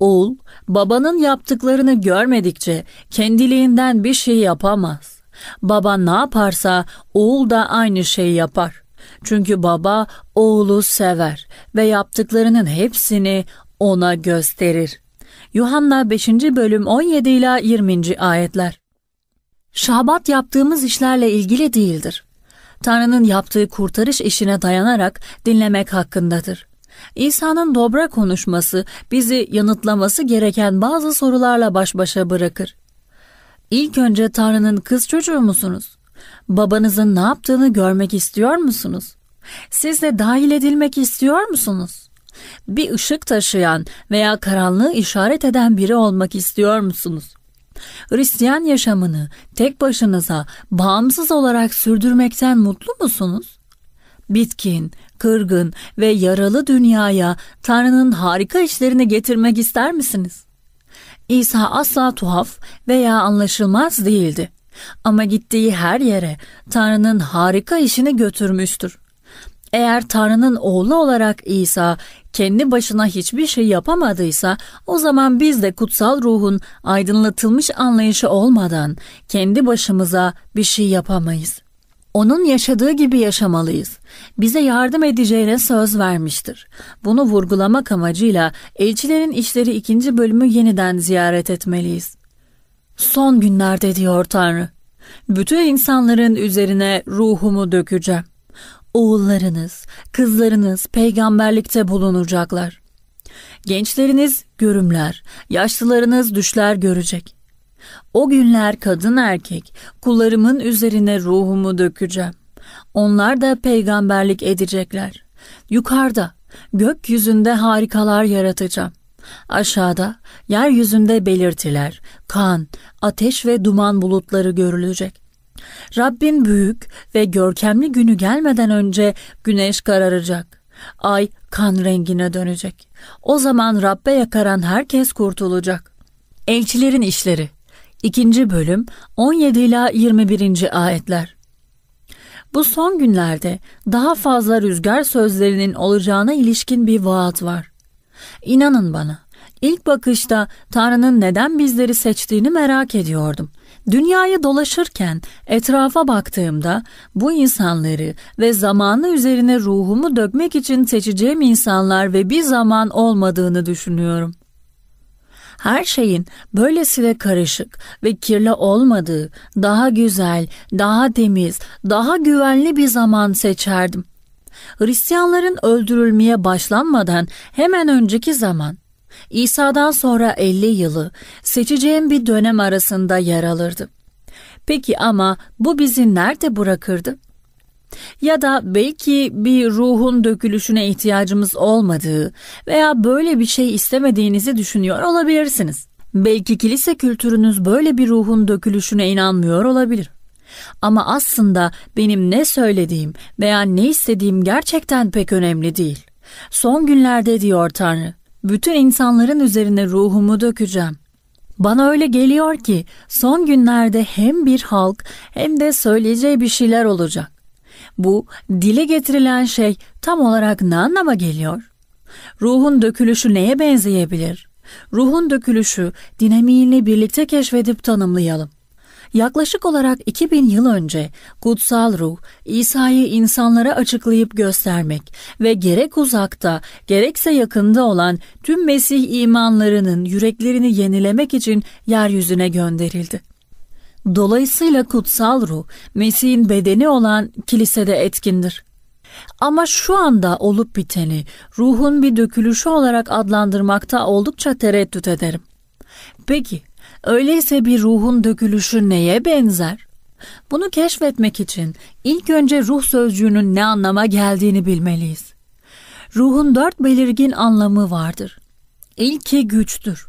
Oğul, babanın yaptıklarını görmedikçe kendiliğinden bir şey yapamaz. Baba ne yaparsa oğul da aynı şeyi yapar. Çünkü baba oğlu sever ve yaptıklarının hepsini ona gösterir. Yuhanna 5. bölüm 17 ila 20. ayetler. Şabat yaptığımız işlerle ilgili değildir. Tanrı'nın yaptığı kurtarış işine dayanarak dinlemek hakkındadır. İsa'nın dobra konuşması bizi yanıtlaması gereken bazı sorularla baş başa bırakır. İlk önce Tanrı'nın kız çocuğu musunuz? Babanızın ne yaptığını görmek istiyor musunuz? Siz de dahil edilmek istiyor musunuz? Bir ışık taşıyan veya karanlığı işaret eden biri olmak istiyor musunuz? Hristiyan yaşamını tek başınıza bağımsız olarak sürdürmekten mutlu musunuz? Bitkin, kırgın ve yaralı dünyaya Tanrı'nın harika işlerini getirmek ister misiniz? İsa asla tuhaf veya anlaşılmaz değildi. Ama gittiği her yere Tanrı'nın harika işini götürmüştür. Eğer Tanrı'nın oğlu olarak İsa kendi başına hiçbir şey yapamadıysa o zaman biz de kutsal ruhun aydınlatılmış anlayışı olmadan kendi başımıza bir şey yapamayız. Onun yaşadığı gibi yaşamalıyız. Bize yardım edeceğine söz vermiştir. Bunu vurgulamak amacıyla Elçilerin İşleri 2. bölümü yeniden ziyaret etmeliyiz. Son günlerde diyor Tanrı, bütün insanların üzerine ruhumu dökeceğim oğullarınız, kızlarınız peygamberlikte bulunacaklar. Gençleriniz görümler, yaşlılarınız düşler görecek. O günler kadın erkek kullarımın üzerine ruhumu dökeceğim. Onlar da peygamberlik edecekler. Yukarıda, gökyüzünde harikalar yaratacağım. Aşağıda, yeryüzünde belirtiler, kan, ateş ve duman bulutları görülecek. Rabbim büyük ve görkemli günü gelmeden önce güneş kararacak. Ay kan rengine dönecek. O zaman Rabbe yakaran herkes kurtulacak. Elçilerin işleri. 2. Bölüm 17 ila 21. Ayetler Bu son günlerde daha fazla rüzgar sözlerinin olacağına ilişkin bir vaat var. İnanın bana, ilk bakışta Tanrı'nın neden bizleri seçtiğini merak ediyordum.'' Dünyayı dolaşırken etrafa baktığımda bu insanları ve zamanı üzerine ruhumu dökmek için seçeceğim insanlar ve bir zaman olmadığını düşünüyorum. Her şeyin böylesine karışık ve kirli olmadığı, daha güzel, daha temiz, daha güvenli bir zaman seçerdim. Hristiyanların öldürülmeye başlanmadan hemen önceki zaman İsa'dan sonra 50 yılı seçeceğim bir dönem arasında yer alırdı. Peki ama bu bizi nerede bırakırdı? Ya da belki bir ruhun dökülüşüne ihtiyacımız olmadığı veya böyle bir şey istemediğinizi düşünüyor olabilirsiniz. Belki kilise kültürünüz böyle bir ruhun dökülüşüne inanmıyor olabilir. Ama aslında benim ne söylediğim veya ne istediğim gerçekten pek önemli değil. Son günlerde diyor Tanrı, bütün insanların üzerine ruhumu dökeceğim. Bana öyle geliyor ki son günlerde hem bir halk hem de söyleyeceği bir şeyler olacak. Bu dile getirilen şey tam olarak ne anlama geliyor? Ruhun dökülüşü neye benzeyebilir? Ruhun dökülüşü dinamiğini birlikte keşfedip tanımlayalım. Yaklaşık olarak 2000 yıl önce kutsal ruh İsa'yı insanlara açıklayıp göstermek ve gerek uzakta gerekse yakında olan tüm Mesih imanlarının yüreklerini yenilemek için yeryüzüne gönderildi. Dolayısıyla kutsal ruh Mesih'in bedeni olan kilisede etkindir. Ama şu anda olup biteni ruhun bir dökülüşü olarak adlandırmakta oldukça tereddüt ederim. Peki Öyleyse bir ruhun dökülüşü neye benzer? Bunu keşfetmek için ilk önce ruh sözcüğünün ne anlama geldiğini bilmeliyiz. Ruhun dört belirgin anlamı vardır. İlki güçtür.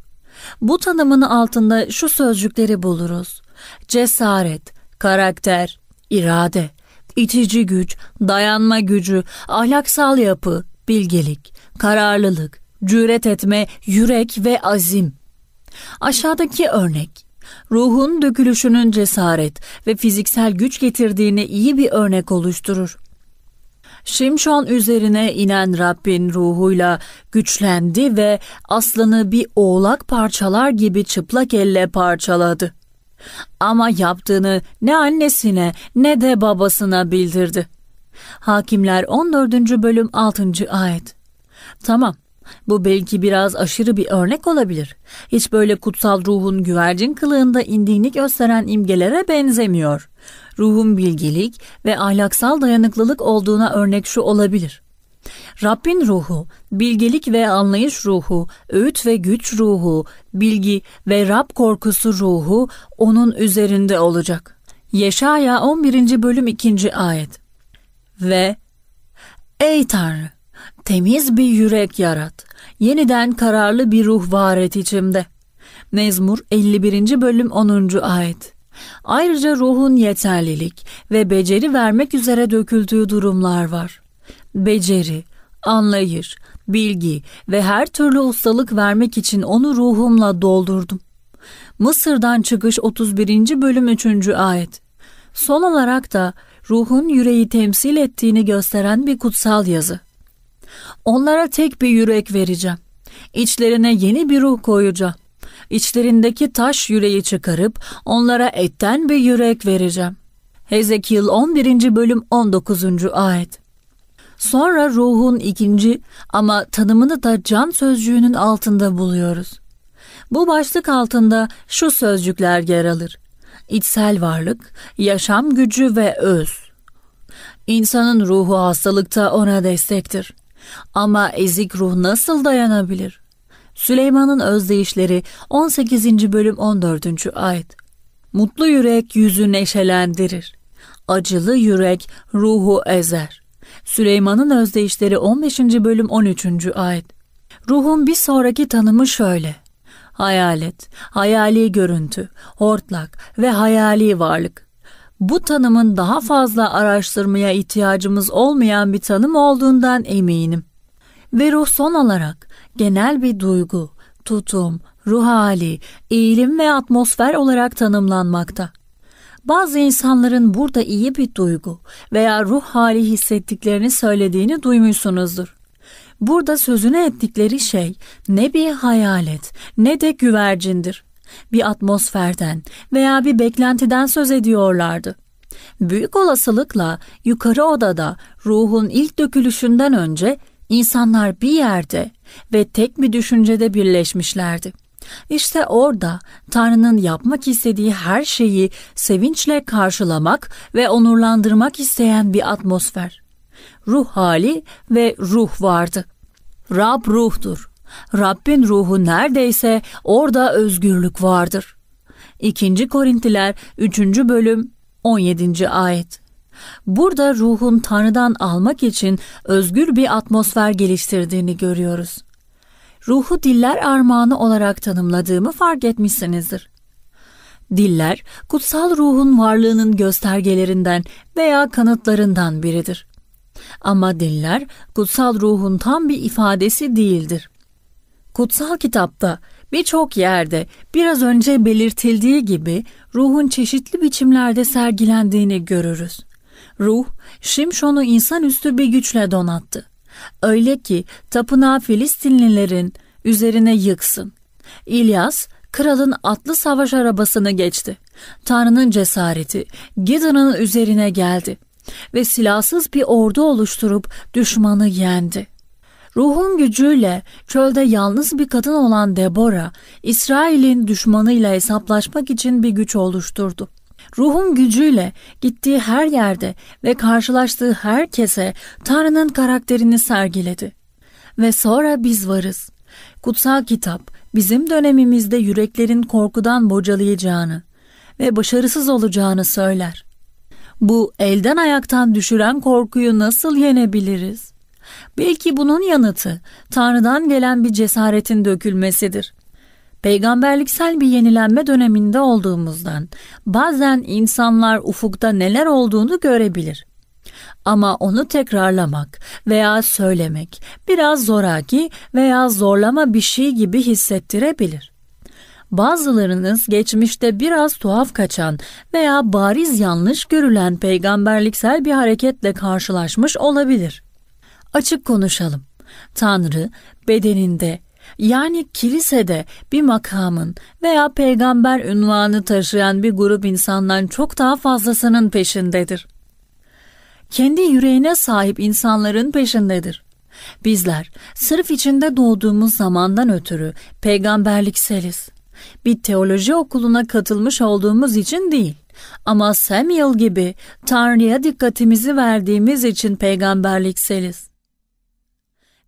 Bu tanımın altında şu sözcükleri buluruz. Cesaret, karakter, irade, itici güç, dayanma gücü, ahlaksal yapı, bilgelik, kararlılık, cüret etme, yürek ve azim. Aşağıdaki örnek ruhun dökülüşünün cesaret ve fiziksel güç getirdiğini iyi bir örnek oluşturur. Şimşon üzerine inen Rabbin ruhuyla güçlendi ve aslanı bir oğlak parçalar gibi çıplak elle parçaladı. Ama yaptığını ne annesine ne de babasına bildirdi. Hakimler 14. bölüm 6. ayet. Tamam. Bu belki biraz aşırı bir örnek olabilir. Hiç böyle kutsal ruhun güvercin kılığında indiğini gösteren imgelere benzemiyor. Ruhun bilgelik ve ahlaksal dayanıklılık olduğuna örnek şu olabilir. Rabbin ruhu, bilgelik ve anlayış ruhu, öğüt ve güç ruhu, bilgi ve Rab korkusu ruhu onun üzerinde olacak. Yeşaya 11. bölüm 2. ayet Ve Ey Tanrı! Temiz bir yürek yarat. Yeniden kararlı bir ruh var et içimde. Mezmur 51. bölüm 10. ayet. Ayrıca ruhun yeterlilik ve beceri vermek üzere döküldüğü durumlar var. Beceri, anlayış, bilgi ve her türlü ustalık vermek için onu ruhumla doldurdum. Mısır'dan çıkış 31. bölüm 3. ayet. Son olarak da ruhun yüreği temsil ettiğini gösteren bir kutsal yazı. Onlara tek bir yürek vereceğim. İçlerine yeni bir ruh koyacağım. İçlerindeki taş yüreği çıkarıp onlara etten bir yürek vereceğim. Hezekiel 11. bölüm 19. ayet. Sonra ruhun ikinci ama tanımını da can sözcüğünün altında buluyoruz. Bu başlık altında şu sözcükler yer alır. İçsel varlık, yaşam gücü ve öz. İnsanın ruhu hastalıkta ona destektir. Ama ezik ruh nasıl dayanabilir? Süleyman'ın özdeyişleri 18. bölüm 14. ayet. Mutlu yürek yüzü neşelendirir. Acılı yürek ruhu ezer. Süleyman'ın özdeyişleri 15. bölüm 13. ayet. Ruhun bir sonraki tanımı şöyle. Hayalet, hayali görüntü, hortlak ve hayali varlık bu tanımın daha fazla araştırmaya ihtiyacımız olmayan bir tanım olduğundan eminim. Ve ruh son olarak genel bir duygu, tutum, ruh hali, eğilim ve atmosfer olarak tanımlanmakta. Bazı insanların burada iyi bir duygu veya ruh hali hissettiklerini söylediğini duymuşsunuzdur. Burada sözünü ettikleri şey ne bir hayalet ne de güvercindir bir atmosferden veya bir beklentiden söz ediyorlardı. Büyük olasılıkla yukarı odada ruhun ilk dökülüşünden önce insanlar bir yerde ve tek bir düşüncede birleşmişlerdi. İşte orada Tanrı'nın yapmak istediği her şeyi sevinçle karşılamak ve onurlandırmak isteyen bir atmosfer. Ruh hali ve ruh vardı. Rab ruhtur Rabbin ruhu neredeyse orada özgürlük vardır. 2. Korintiler 3. bölüm 17. ayet. Burada ruhun Tanrı'dan almak için özgür bir atmosfer geliştirdiğini görüyoruz. Ruhu diller armağanı olarak tanımladığımı fark etmişsinizdir. Diller, kutsal ruhun varlığının göstergelerinden veya kanıtlarından biridir. Ama diller, kutsal ruhun tam bir ifadesi değildir. Kutsal kitapta birçok yerde biraz önce belirtildiği gibi ruhun çeşitli biçimlerde sergilendiğini görürüz. Ruh, Şimşon'u insanüstü bir güçle donattı. Öyle ki tapınağı Filistinlilerin üzerine yıksın. İlyas, kralın atlı savaş arabasını geçti. Tanrı'nın cesareti Gideon'un üzerine geldi ve silahsız bir ordu oluşturup düşmanı yendi. Ruhun gücüyle çölde yalnız bir kadın olan Deborah, İsrail'in düşmanıyla hesaplaşmak için bir güç oluşturdu. Ruhun gücüyle gittiği her yerde ve karşılaştığı herkese Tanrı'nın karakterini sergiledi. Ve sonra biz varız. Kutsal kitap bizim dönemimizde yüreklerin korkudan bocalayacağını ve başarısız olacağını söyler. Bu elden ayaktan düşüren korkuyu nasıl yenebiliriz? Belki bunun yanıtı Tanrı'dan gelen bir cesaretin dökülmesidir. Peygamberliksel bir yenilenme döneminde olduğumuzdan bazen insanlar ufukta neler olduğunu görebilir. Ama onu tekrarlamak veya söylemek biraz zoraki veya zorlama bir şey gibi hissettirebilir. Bazılarınız geçmişte biraz tuhaf kaçan veya bariz yanlış görülen peygamberliksel bir hareketle karşılaşmış olabilir. Açık konuşalım. Tanrı bedeninde yani kilisede bir makamın veya peygamber ünvanı taşıyan bir grup insandan çok daha fazlasının peşindedir. Kendi yüreğine sahip insanların peşindedir. Bizler sırf içinde doğduğumuz zamandan ötürü peygamberlikseliz. Bir teoloji okuluna katılmış olduğumuz için değil. Ama Samuel gibi Tanrı'ya dikkatimizi verdiğimiz için peygamberlikseliz.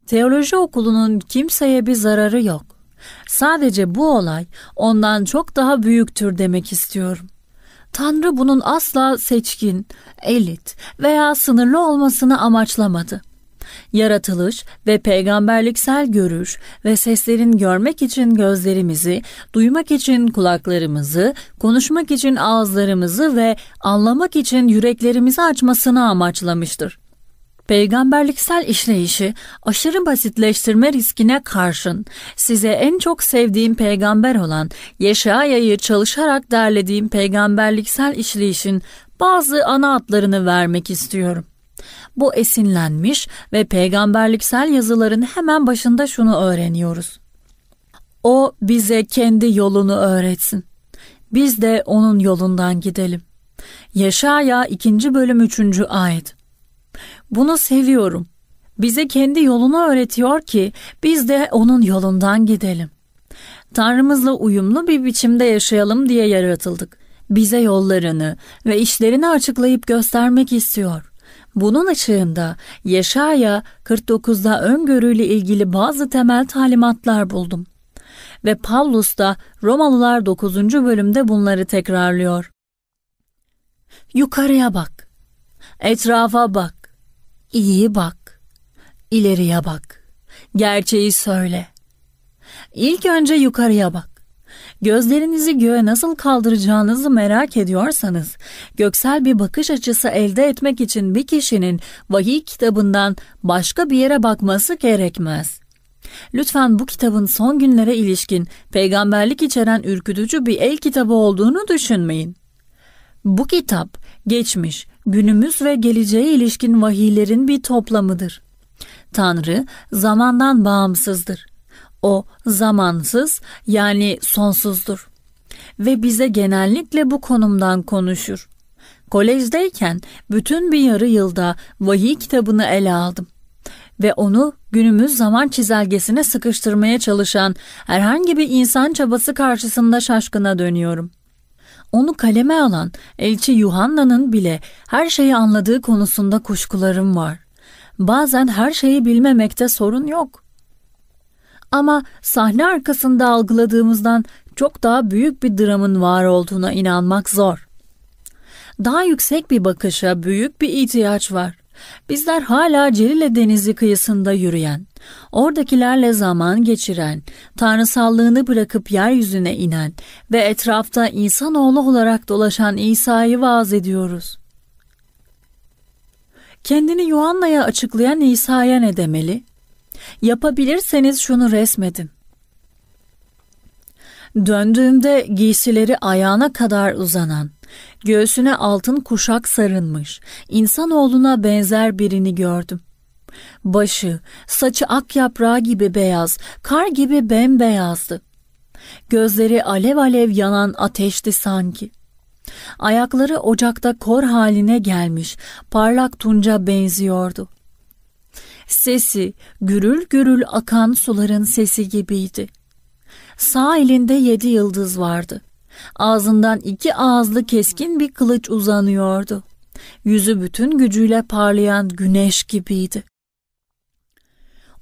Teoloji okulunun kimseye bir zararı yok. Sadece bu olay ondan çok daha büyüktür demek istiyorum. Tanrı bunun asla seçkin, elit veya sınırlı olmasını amaçlamadı. Yaratılış ve peygamberliksel görüş ve seslerin görmek için gözlerimizi, duymak için kulaklarımızı, konuşmak için ağızlarımızı ve anlamak için yüreklerimizi açmasını amaçlamıştır. Peygamberliksel işleyişi aşırı basitleştirme riskine karşın size en çok sevdiğim peygamber olan Yeşaya'yı çalışarak derlediğim peygamberliksel işleyişin bazı ana hatlarını vermek istiyorum. Bu esinlenmiş ve peygamberliksel yazıların hemen başında şunu öğreniyoruz. O bize kendi yolunu öğretsin. Biz de onun yolundan gidelim. Yaşaya 2. bölüm 3. ayet. Bunu seviyorum. Bize kendi yolunu öğretiyor ki biz de onun yolundan gidelim. Tanrımızla uyumlu bir biçimde yaşayalım diye yaratıldık. Bize yollarını ve işlerini açıklayıp göstermek istiyor. Bunun ışığında Yaşaya 49'da öngörüyle ilgili bazı temel talimatlar buldum. Ve Pavlus da Romalılar 9. bölümde bunları tekrarlıyor. Yukarıya bak. Etrafa bak. İyiyi bak, ileriye bak, gerçeği söyle. İlk önce yukarıya bak. Gözlerinizi göğe nasıl kaldıracağınızı merak ediyorsanız, göksel bir bakış açısı elde etmek için bir kişinin vahiy kitabından başka bir yere bakması gerekmez. Lütfen bu kitabın son günlere ilişkin peygamberlik içeren ürkütücü bir el kitabı olduğunu düşünmeyin. Bu kitap geçmiş, günümüz ve geleceğe ilişkin vahiylerin bir toplamıdır. Tanrı zamandan bağımsızdır. O zamansız yani sonsuzdur. Ve bize genellikle bu konumdan konuşur. Kolejdeyken bütün bir yarı yılda vahiy kitabını ele aldım ve onu günümüz zaman çizelgesine sıkıştırmaya çalışan herhangi bir insan çabası karşısında şaşkına dönüyorum.'' onu kaleme alan elçi Yuhanna'nın bile her şeyi anladığı konusunda kuşkularım var. Bazen her şeyi bilmemekte sorun yok. Ama sahne arkasında algıladığımızdan çok daha büyük bir dramın var olduğuna inanmak zor. Daha yüksek bir bakışa büyük bir ihtiyaç var. Bizler hala Celile Denizi kıyısında yürüyen, Oradakilerle zaman geçiren, tanrısallığını bırakıp yeryüzüne inen ve etrafta insanoğlu olarak dolaşan İsa'yı vaaz ediyoruz. Kendini Yuhanna'ya açıklayan İsa'ya ne demeli? Yapabilirseniz şunu resmedin. Döndüğümde giysileri ayağına kadar uzanan, göğsüne altın kuşak sarınmış, insanoğluna benzer birini gördüm.'' Başı, saçı ak yaprağı gibi beyaz, kar gibi bembeyazdı. Gözleri alev alev yanan ateşti sanki. Ayakları ocakta kor haline gelmiş, parlak tunca benziyordu. Sesi gürül gürül akan suların sesi gibiydi. Sağ elinde yedi yıldız vardı. Ağzından iki ağızlı keskin bir kılıç uzanıyordu. Yüzü bütün gücüyle parlayan güneş gibiydi.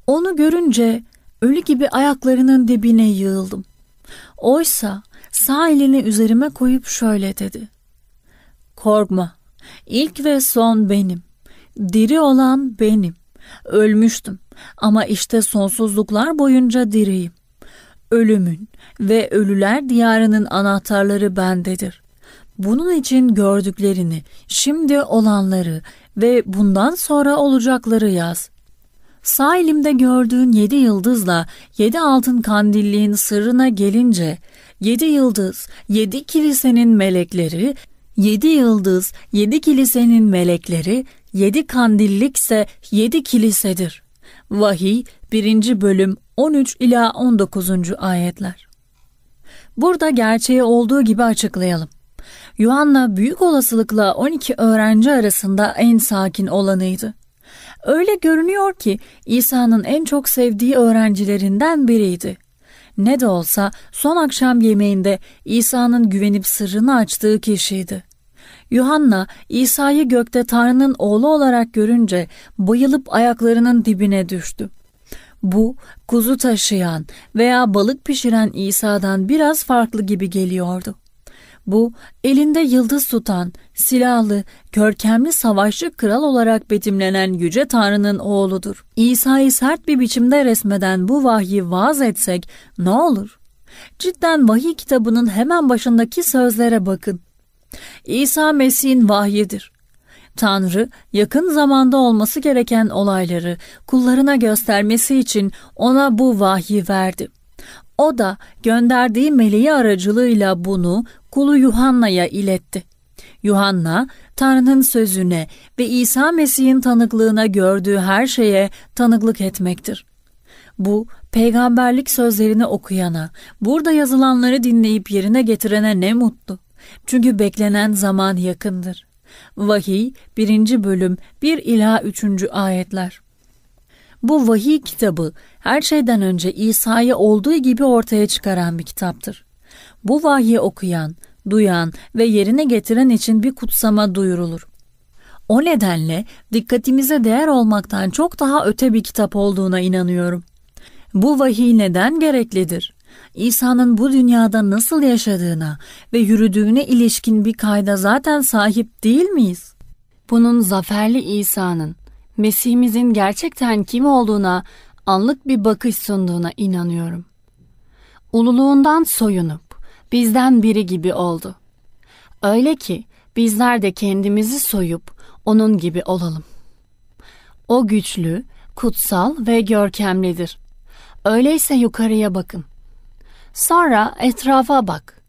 Onu görünce ölü gibi ayaklarının dibine yığıldım. Oysa sağ elini üzerime koyup şöyle dedi. Korkma, ilk ve son benim. Diri olan benim. Ölmüştüm ama işte sonsuzluklar boyunca diriyim. Ölümün ve ölüler diyarının anahtarları bendedir. Bunun için gördüklerini, şimdi olanları ve bundan sonra olacakları yaz. Sağ elimde gördüğün yedi yıldızla yedi altın kandilliğin sırrına gelince, yedi yıldız, yedi kilisenin melekleri, yedi yıldız, yedi kilisenin melekleri, yedi kandillikse yedi kilisedir. Vahiy 1. bölüm 13 ila 19. ayetler. Burada gerçeği olduğu gibi açıklayalım. Yuhanna büyük olasılıkla 12 öğrenci arasında en sakin olanıydı. Öyle görünüyor ki İsa'nın en çok sevdiği öğrencilerinden biriydi. Ne de olsa son akşam yemeğinde İsa'nın güvenip sırrını açtığı kişiydi. Yuhanna İsa'yı gökte Tanrı'nın oğlu olarak görünce bayılıp ayaklarının dibine düştü. Bu kuzu taşıyan veya balık pişiren İsa'dan biraz farklı gibi geliyordu. Bu elinde yıldız tutan, silahlı, görkemli savaşçı kral olarak betimlenen yüce tanrının oğludur. İsa'yı sert bir biçimde resmeden bu vahyi vaaz etsek ne olur? Cidden vahiy kitabının hemen başındaki sözlere bakın. İsa Mesih'in vahyidir. Tanrı yakın zamanda olması gereken olayları kullarına göstermesi için ona bu vahyi verdi. O da gönderdiği meleği aracılığıyla bunu kulu Yuhanna'ya iletti. Yuhanna, Tanrı'nın sözüne ve İsa Mesih'in tanıklığına gördüğü her şeye tanıklık etmektir. Bu, peygamberlik sözlerini okuyana, burada yazılanları dinleyip yerine getirene ne mutlu. Çünkü beklenen zaman yakındır. Vahiy 1. bölüm 1 ila 3. ayetler. Bu vahiy kitabı her şeyden önce İsa'yı olduğu gibi ortaya çıkaran bir kitaptır. Bu vahyi okuyan, duyan ve yerine getiren için bir kutsama duyurulur. O nedenle dikkatimize değer olmaktan çok daha öte bir kitap olduğuna inanıyorum. Bu vahiy neden gereklidir? İsa'nın bu dünyada nasıl yaşadığına ve yürüdüğüne ilişkin bir kayda zaten sahip değil miyiz? Bunun zaferli İsa'nın, Mesih'imizin gerçekten kim olduğuna anlık bir bakış sunduğuna inanıyorum. Ululuğundan soyunup, bizden biri gibi oldu. Öyle ki bizler de kendimizi soyup onun gibi olalım. O güçlü, kutsal ve görkemlidir. Öyleyse yukarıya bakın. Sonra etrafa bak.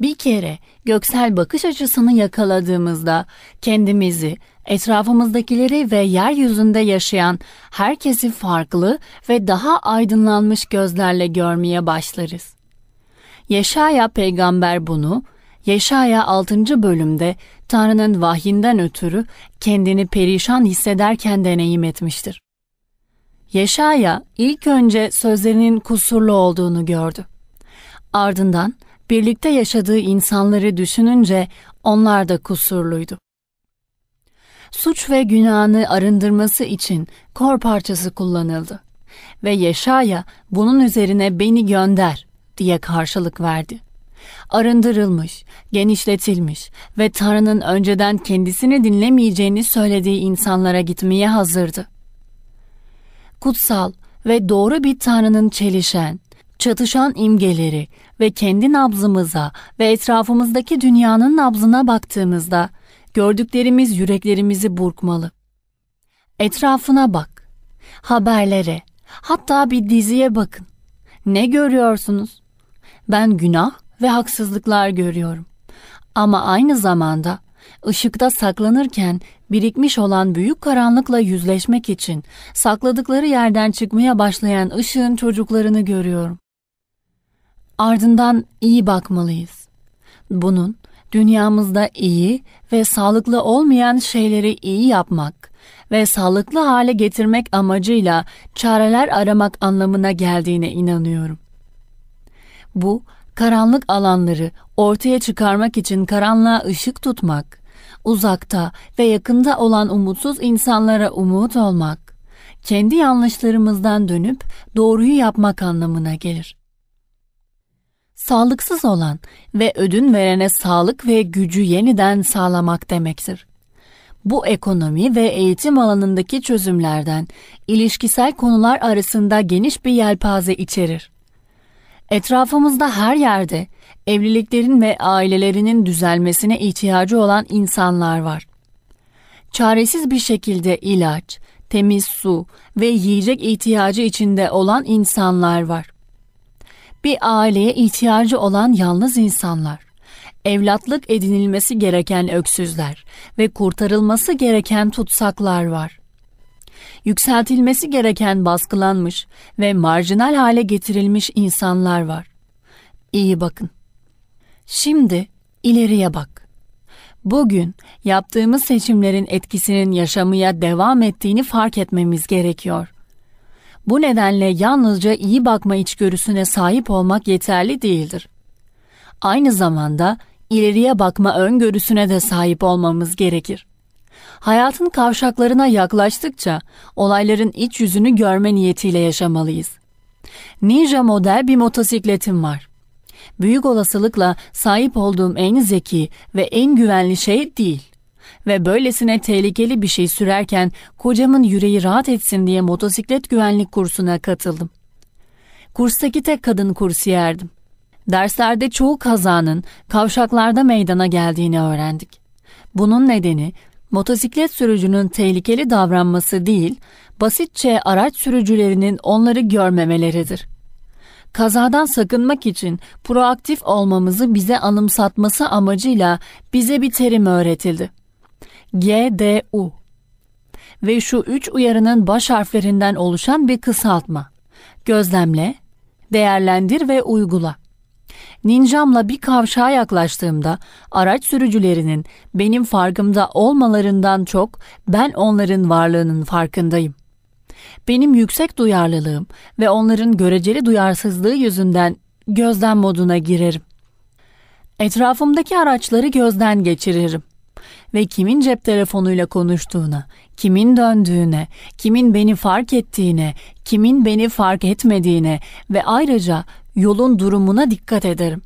Bir kere göksel bakış açısını yakaladığımızda kendimizi, etrafımızdakileri ve yeryüzünde yaşayan herkesi farklı ve daha aydınlanmış gözlerle görmeye başlarız. Yeşaya peygamber bunu Yeşaya 6. bölümde Tanrı'nın vahyinden ötürü kendini perişan hissederken deneyim etmiştir. Yeşaya ilk önce sözlerinin kusurlu olduğunu gördü. Ardından birlikte yaşadığı insanları düşününce onlar da kusurluydu. Suç ve günahını arındırması için kor parçası kullanıldı ve Yeşaya bunun üzerine beni gönder diye karşılık verdi. Arındırılmış, genişletilmiş ve Tanrı'nın önceden kendisini dinlemeyeceğini söylediği insanlara gitmeye hazırdı. Kutsal ve doğru bir Tanrı'nın çelişen, çatışan imgeleri ve kendi nabzımıza ve etrafımızdaki dünyanın nabzına baktığımızda gördüklerimiz yüreklerimizi burkmalı. Etrafına bak, haberlere, hatta bir diziye bakın. Ne görüyorsunuz? ben günah ve haksızlıklar görüyorum. Ama aynı zamanda ışıkta saklanırken birikmiş olan büyük karanlıkla yüzleşmek için sakladıkları yerden çıkmaya başlayan ışığın çocuklarını görüyorum. Ardından iyi bakmalıyız. Bunun dünyamızda iyi ve sağlıklı olmayan şeyleri iyi yapmak ve sağlıklı hale getirmek amacıyla çareler aramak anlamına geldiğine inanıyorum. Bu, karanlık alanları ortaya çıkarmak için karanlığa ışık tutmak, uzakta ve yakında olan umutsuz insanlara umut olmak, kendi yanlışlarımızdan dönüp doğruyu yapmak anlamına gelir. Sağlıksız olan ve ödün verene sağlık ve gücü yeniden sağlamak demektir. Bu ekonomi ve eğitim alanındaki çözümlerden ilişkisel konular arasında geniş bir yelpaze içerir. Etrafımızda her yerde evliliklerin ve ailelerinin düzelmesine ihtiyacı olan insanlar var. Çaresiz bir şekilde ilaç, temiz su ve yiyecek ihtiyacı içinde olan insanlar var. Bir aileye ihtiyacı olan yalnız insanlar, evlatlık edinilmesi gereken öksüzler ve kurtarılması gereken tutsaklar var yükseltilmesi gereken baskılanmış ve marjinal hale getirilmiş insanlar var. İyi bakın. Şimdi ileriye bak. Bugün yaptığımız seçimlerin etkisinin yaşamaya devam ettiğini fark etmemiz gerekiyor. Bu nedenle yalnızca iyi bakma içgörüsüne sahip olmak yeterli değildir. Aynı zamanda ileriye bakma öngörüsüne de sahip olmamız gerekir. Hayatın kavşaklarına yaklaştıkça olayların iç yüzünü görme niyetiyle yaşamalıyız. Ninja model bir motosikletim var. Büyük olasılıkla sahip olduğum en zeki ve en güvenli şey değil. Ve böylesine tehlikeli bir şey sürerken kocamın yüreği rahat etsin diye motosiklet güvenlik kursuna katıldım. Kurstaki tek kadın kursiyerdim. Derslerde çoğu kazanın kavşaklarda meydana geldiğini öğrendik. Bunun nedeni motosiklet sürücünün tehlikeli davranması değil, basitçe araç sürücülerinin onları görmemeleridir. Kazadan sakınmak için proaktif olmamızı bize anımsatması amacıyla bize bir terim öğretildi. GDU ve şu üç uyarının baş harflerinden oluşan bir kısaltma. Gözlemle, değerlendir ve uygula. Ninjamla bir kavşağa yaklaştığımda araç sürücülerinin benim farkımda olmalarından çok ben onların varlığının farkındayım. Benim yüksek duyarlılığım ve onların göreceli duyarsızlığı yüzünden gözden moduna girerim. Etrafımdaki araçları gözden geçiririm ve kimin cep telefonuyla konuştuğuna, kimin döndüğüne, kimin beni fark ettiğine, kimin beni fark etmediğine ve ayrıca yolun durumuna dikkat ederim.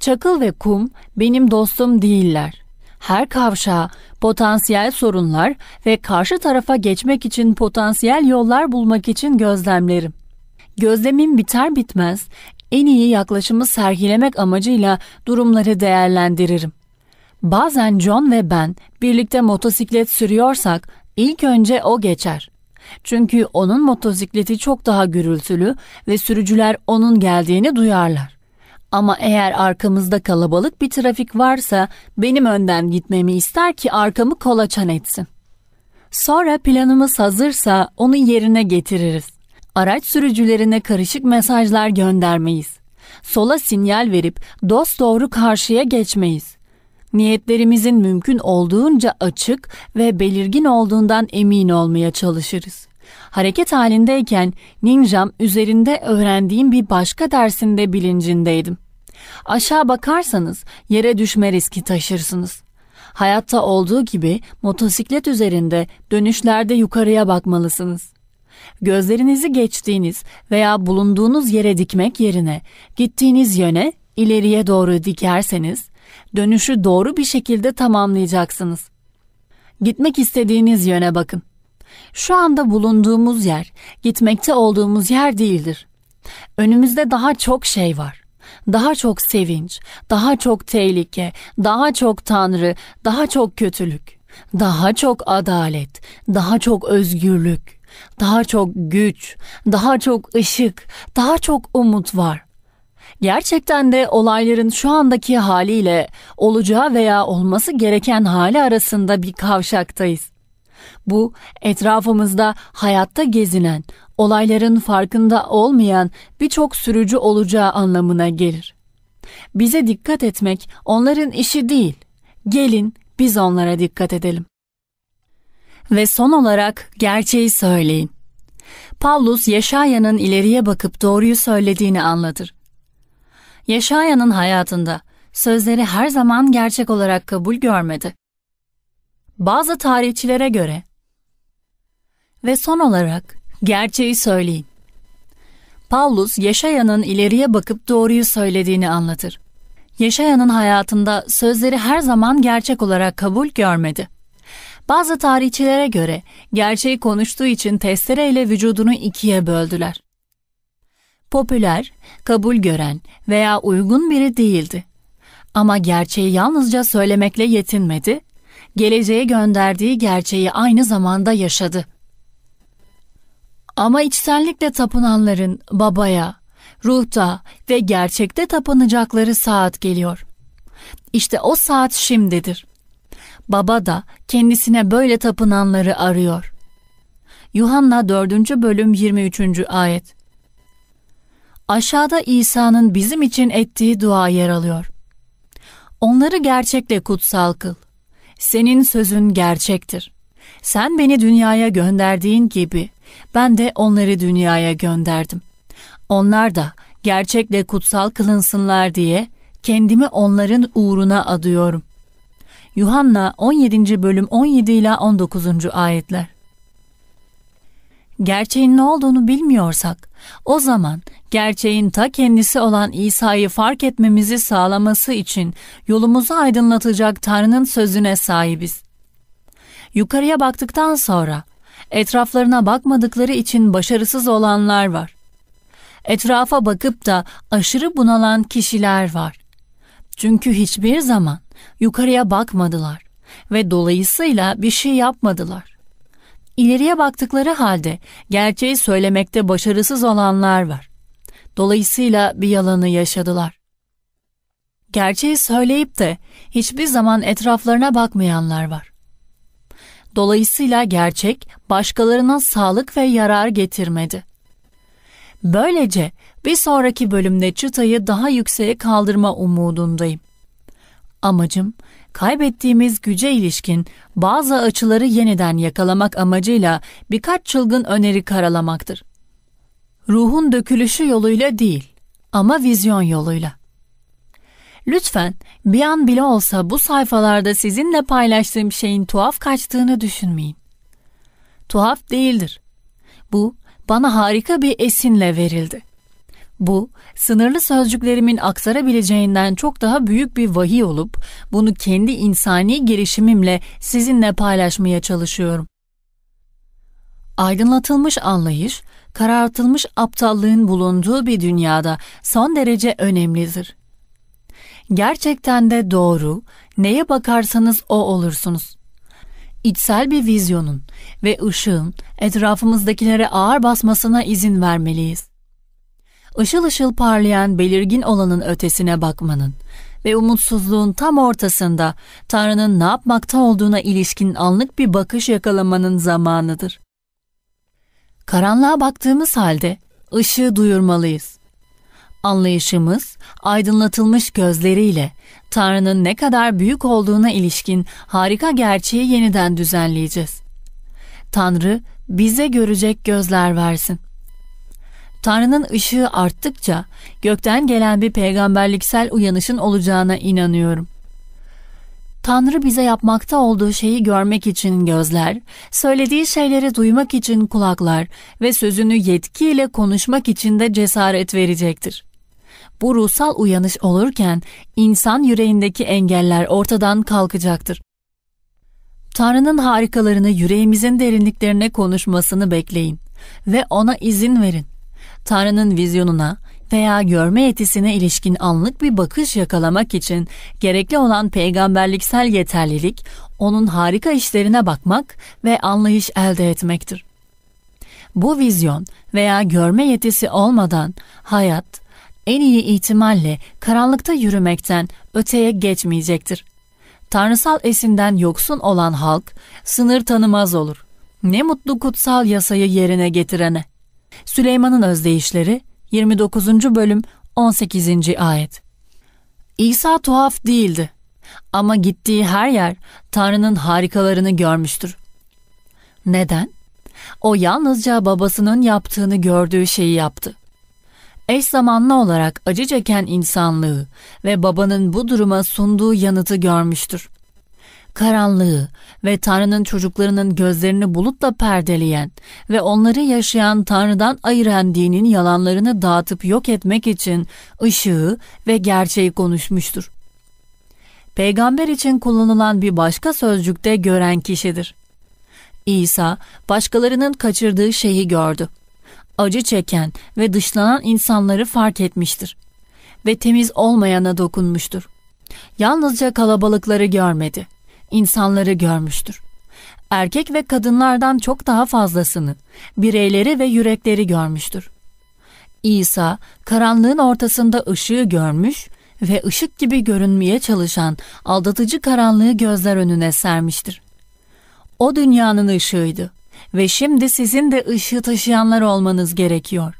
Çakıl ve kum benim dostum değiller. Her kavşağa potansiyel sorunlar ve karşı tarafa geçmek için potansiyel yollar bulmak için gözlemlerim. Gözlemim biter bitmez en iyi yaklaşımı sergilemek amacıyla durumları değerlendiririm. Bazen John ve ben birlikte motosiklet sürüyorsak ilk önce o geçer. Çünkü onun motosikleti çok daha gürültülü ve sürücüler onun geldiğini duyarlar. Ama eğer arkamızda kalabalık bir trafik varsa benim önden gitmemi ister ki arkamı kolaçan etsin. Sonra planımız hazırsa onu yerine getiririz. Araç sürücülerine karışık mesajlar göndermeyiz. Sola sinyal verip dost doğru karşıya geçmeyiz niyetlerimizin mümkün olduğunca açık ve belirgin olduğundan emin olmaya çalışırız. Hareket halindeyken ninjam üzerinde öğrendiğim bir başka dersinde bilincindeydim. Aşağı bakarsanız yere düşme riski taşırsınız. Hayatta olduğu gibi motosiklet üzerinde dönüşlerde yukarıya bakmalısınız. Gözlerinizi geçtiğiniz veya bulunduğunuz yere dikmek yerine gittiğiniz yöne ileriye doğru dikerseniz dönüşü doğru bir şekilde tamamlayacaksınız. Gitmek istediğiniz yöne bakın. Şu anda bulunduğumuz yer, gitmekte olduğumuz yer değildir. Önümüzde daha çok şey var. Daha çok sevinç, daha çok tehlike, daha çok tanrı, daha çok kötülük, daha çok adalet, daha çok özgürlük, daha çok güç, daha çok ışık, daha çok umut var. Gerçekten de olayların şu andaki haliyle olacağı veya olması gereken hali arasında bir kavşaktayız. Bu etrafımızda hayatta gezinen, olayların farkında olmayan birçok sürücü olacağı anlamına gelir. Bize dikkat etmek onların işi değil. Gelin biz onlara dikkat edelim. Ve son olarak gerçeği söyleyin. Pavlus Yaşaya'nın ileriye bakıp doğruyu söylediğini anlatır. Yaşaya'nın hayatında sözleri her zaman gerçek olarak kabul görmedi. Bazı tarihçilere göre ve son olarak gerçeği söyleyin. Paulus Yaşaya'nın ileriye bakıp doğruyu söylediğini anlatır. Yaşaya'nın hayatında sözleri her zaman gerçek olarak kabul görmedi. Bazı tarihçilere göre gerçeği konuştuğu için testereyle vücudunu ikiye böldüler popüler, kabul gören veya uygun biri değildi. Ama gerçeği yalnızca söylemekle yetinmedi, geleceğe gönderdiği gerçeği aynı zamanda yaşadı. Ama içsellikle tapınanların babaya, ruhta ve gerçekte tapınacakları saat geliyor. İşte o saat şimdidir. Baba da kendisine böyle tapınanları arıyor. Yuhanna 4. bölüm 23. ayet Aşağıda İsa'nın bizim için ettiği dua yer alıyor. Onları gerçekle kutsal kıl. Senin sözün gerçektir. Sen beni dünyaya gönderdiğin gibi ben de onları dünyaya gönderdim. Onlar da gerçekle kutsal kılınsınlar diye kendimi onların uğruna adıyorum. Yuhanna 17. bölüm 17 ila 19. ayetler. Gerçeğin ne olduğunu bilmiyorsak o zaman gerçeğin ta kendisi olan İsa'yı fark etmemizi sağlaması için yolumuzu aydınlatacak Tanrı'nın sözüne sahibiz. Yukarıya baktıktan sonra etraflarına bakmadıkları için başarısız olanlar var. Etrafa bakıp da aşırı bunalan kişiler var. Çünkü hiçbir zaman yukarıya bakmadılar ve dolayısıyla bir şey yapmadılar. İleriye baktıkları halde gerçeği söylemekte başarısız olanlar var. Dolayısıyla bir yalanı yaşadılar. Gerçeği söyleyip de hiçbir zaman etraflarına bakmayanlar var. Dolayısıyla gerçek başkalarına sağlık ve yarar getirmedi. Böylece bir sonraki bölümde çıtayı daha yükseğe kaldırma umudundayım. Amacım kaybettiğimiz güce ilişkin bazı açıları yeniden yakalamak amacıyla birkaç çılgın öneri karalamaktır. Ruhun dökülüşü yoluyla değil ama vizyon yoluyla. Lütfen bir an bile olsa bu sayfalarda sizinle paylaştığım şeyin tuhaf kaçtığını düşünmeyin. Tuhaf değildir. Bu bana harika bir esinle verildi. Bu, sınırlı sözcüklerimin aksarabileceğinden çok daha büyük bir vahiy olup, bunu kendi insani gelişimimle sizinle paylaşmaya çalışıyorum. Aydınlatılmış anlayış, karartılmış aptallığın bulunduğu bir dünyada son derece önemlidir. Gerçekten de doğru, neye bakarsanız o olursunuz. İçsel bir vizyonun ve ışığın etrafımızdakilere ağır basmasına izin vermeliyiz ışıl ışıl parlayan belirgin olanın ötesine bakmanın ve umutsuzluğun tam ortasında Tanrı'nın ne yapmakta olduğuna ilişkin anlık bir bakış yakalamanın zamanıdır. Karanlığa baktığımız halde ışığı duyurmalıyız. Anlayışımız, aydınlatılmış gözleriyle Tanrı'nın ne kadar büyük olduğuna ilişkin harika gerçeği yeniden düzenleyeceğiz. Tanrı bize görecek gözler versin. Tanrı'nın ışığı arttıkça gökten gelen bir peygamberliksel uyanışın olacağına inanıyorum. Tanrı bize yapmakta olduğu şeyi görmek için gözler, söylediği şeyleri duymak için kulaklar ve sözünü yetkiyle konuşmak için de cesaret verecektir. Bu ruhsal uyanış olurken insan yüreğindeki engeller ortadan kalkacaktır. Tanrı'nın harikalarını yüreğimizin derinliklerine konuşmasını bekleyin ve ona izin verin. Tanrı'nın vizyonuna veya görme yetisine ilişkin anlık bir bakış yakalamak için gerekli olan peygamberliksel yeterlilik, onun harika işlerine bakmak ve anlayış elde etmektir. Bu vizyon veya görme yetisi olmadan hayat en iyi ihtimalle karanlıkta yürümekten öteye geçmeyecektir. Tanrısal esinden yoksun olan halk sınır tanımaz olur. Ne mutlu kutsal yasayı yerine getirene.'' Süleyman'ın Özdeyişleri 29. bölüm 18. ayet. İsa tuhaf değildi ama gittiği her yer Tanrı'nın harikalarını görmüştür. Neden? O yalnızca babasının yaptığını gördüğü şeyi yaptı. Eş zamanlı olarak acı çeken insanlığı ve babanın bu duruma sunduğu yanıtı görmüştür karanlığı ve Tanrı'nın çocuklarının gözlerini bulutla perdeleyen ve onları yaşayan Tanrı'dan ayıran dinin yalanlarını dağıtıp yok etmek için ışığı ve gerçeği konuşmuştur. Peygamber için kullanılan bir başka sözcük de gören kişidir. İsa başkalarının kaçırdığı şeyi gördü. Acı çeken ve dışlanan insanları fark etmiştir ve temiz olmayana dokunmuştur. Yalnızca kalabalıkları görmedi insanları görmüştür. Erkek ve kadınlardan çok daha fazlasını, bireyleri ve yürekleri görmüştür. İsa, karanlığın ortasında ışığı görmüş ve ışık gibi görünmeye çalışan aldatıcı karanlığı gözler önüne sermiştir. O dünyanın ışığıydı ve şimdi sizin de ışığı taşıyanlar olmanız gerekiyor.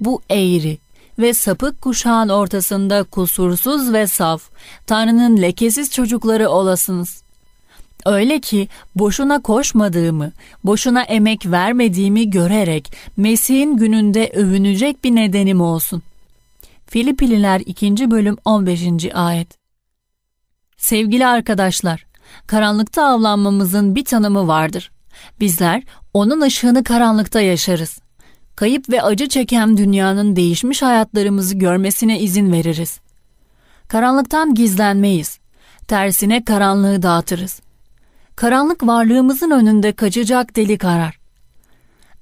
Bu eğri, ve sapık kuşağın ortasında kusursuz ve saf, Tanrı'nın lekesiz çocukları olasınız. Öyle ki boşuna koşmadığımı, boşuna emek vermediğimi görerek Mesih'in gününde övünecek bir nedenim olsun. Filipililer 2. bölüm 15. ayet Sevgili arkadaşlar, karanlıkta avlanmamızın bir tanımı vardır. Bizler onun ışığını karanlıkta yaşarız kayıp ve acı çeken dünyanın değişmiş hayatlarımızı görmesine izin veririz. Karanlıktan gizlenmeyiz. Tersine karanlığı dağıtırız. Karanlık varlığımızın önünde kaçacak delik arar.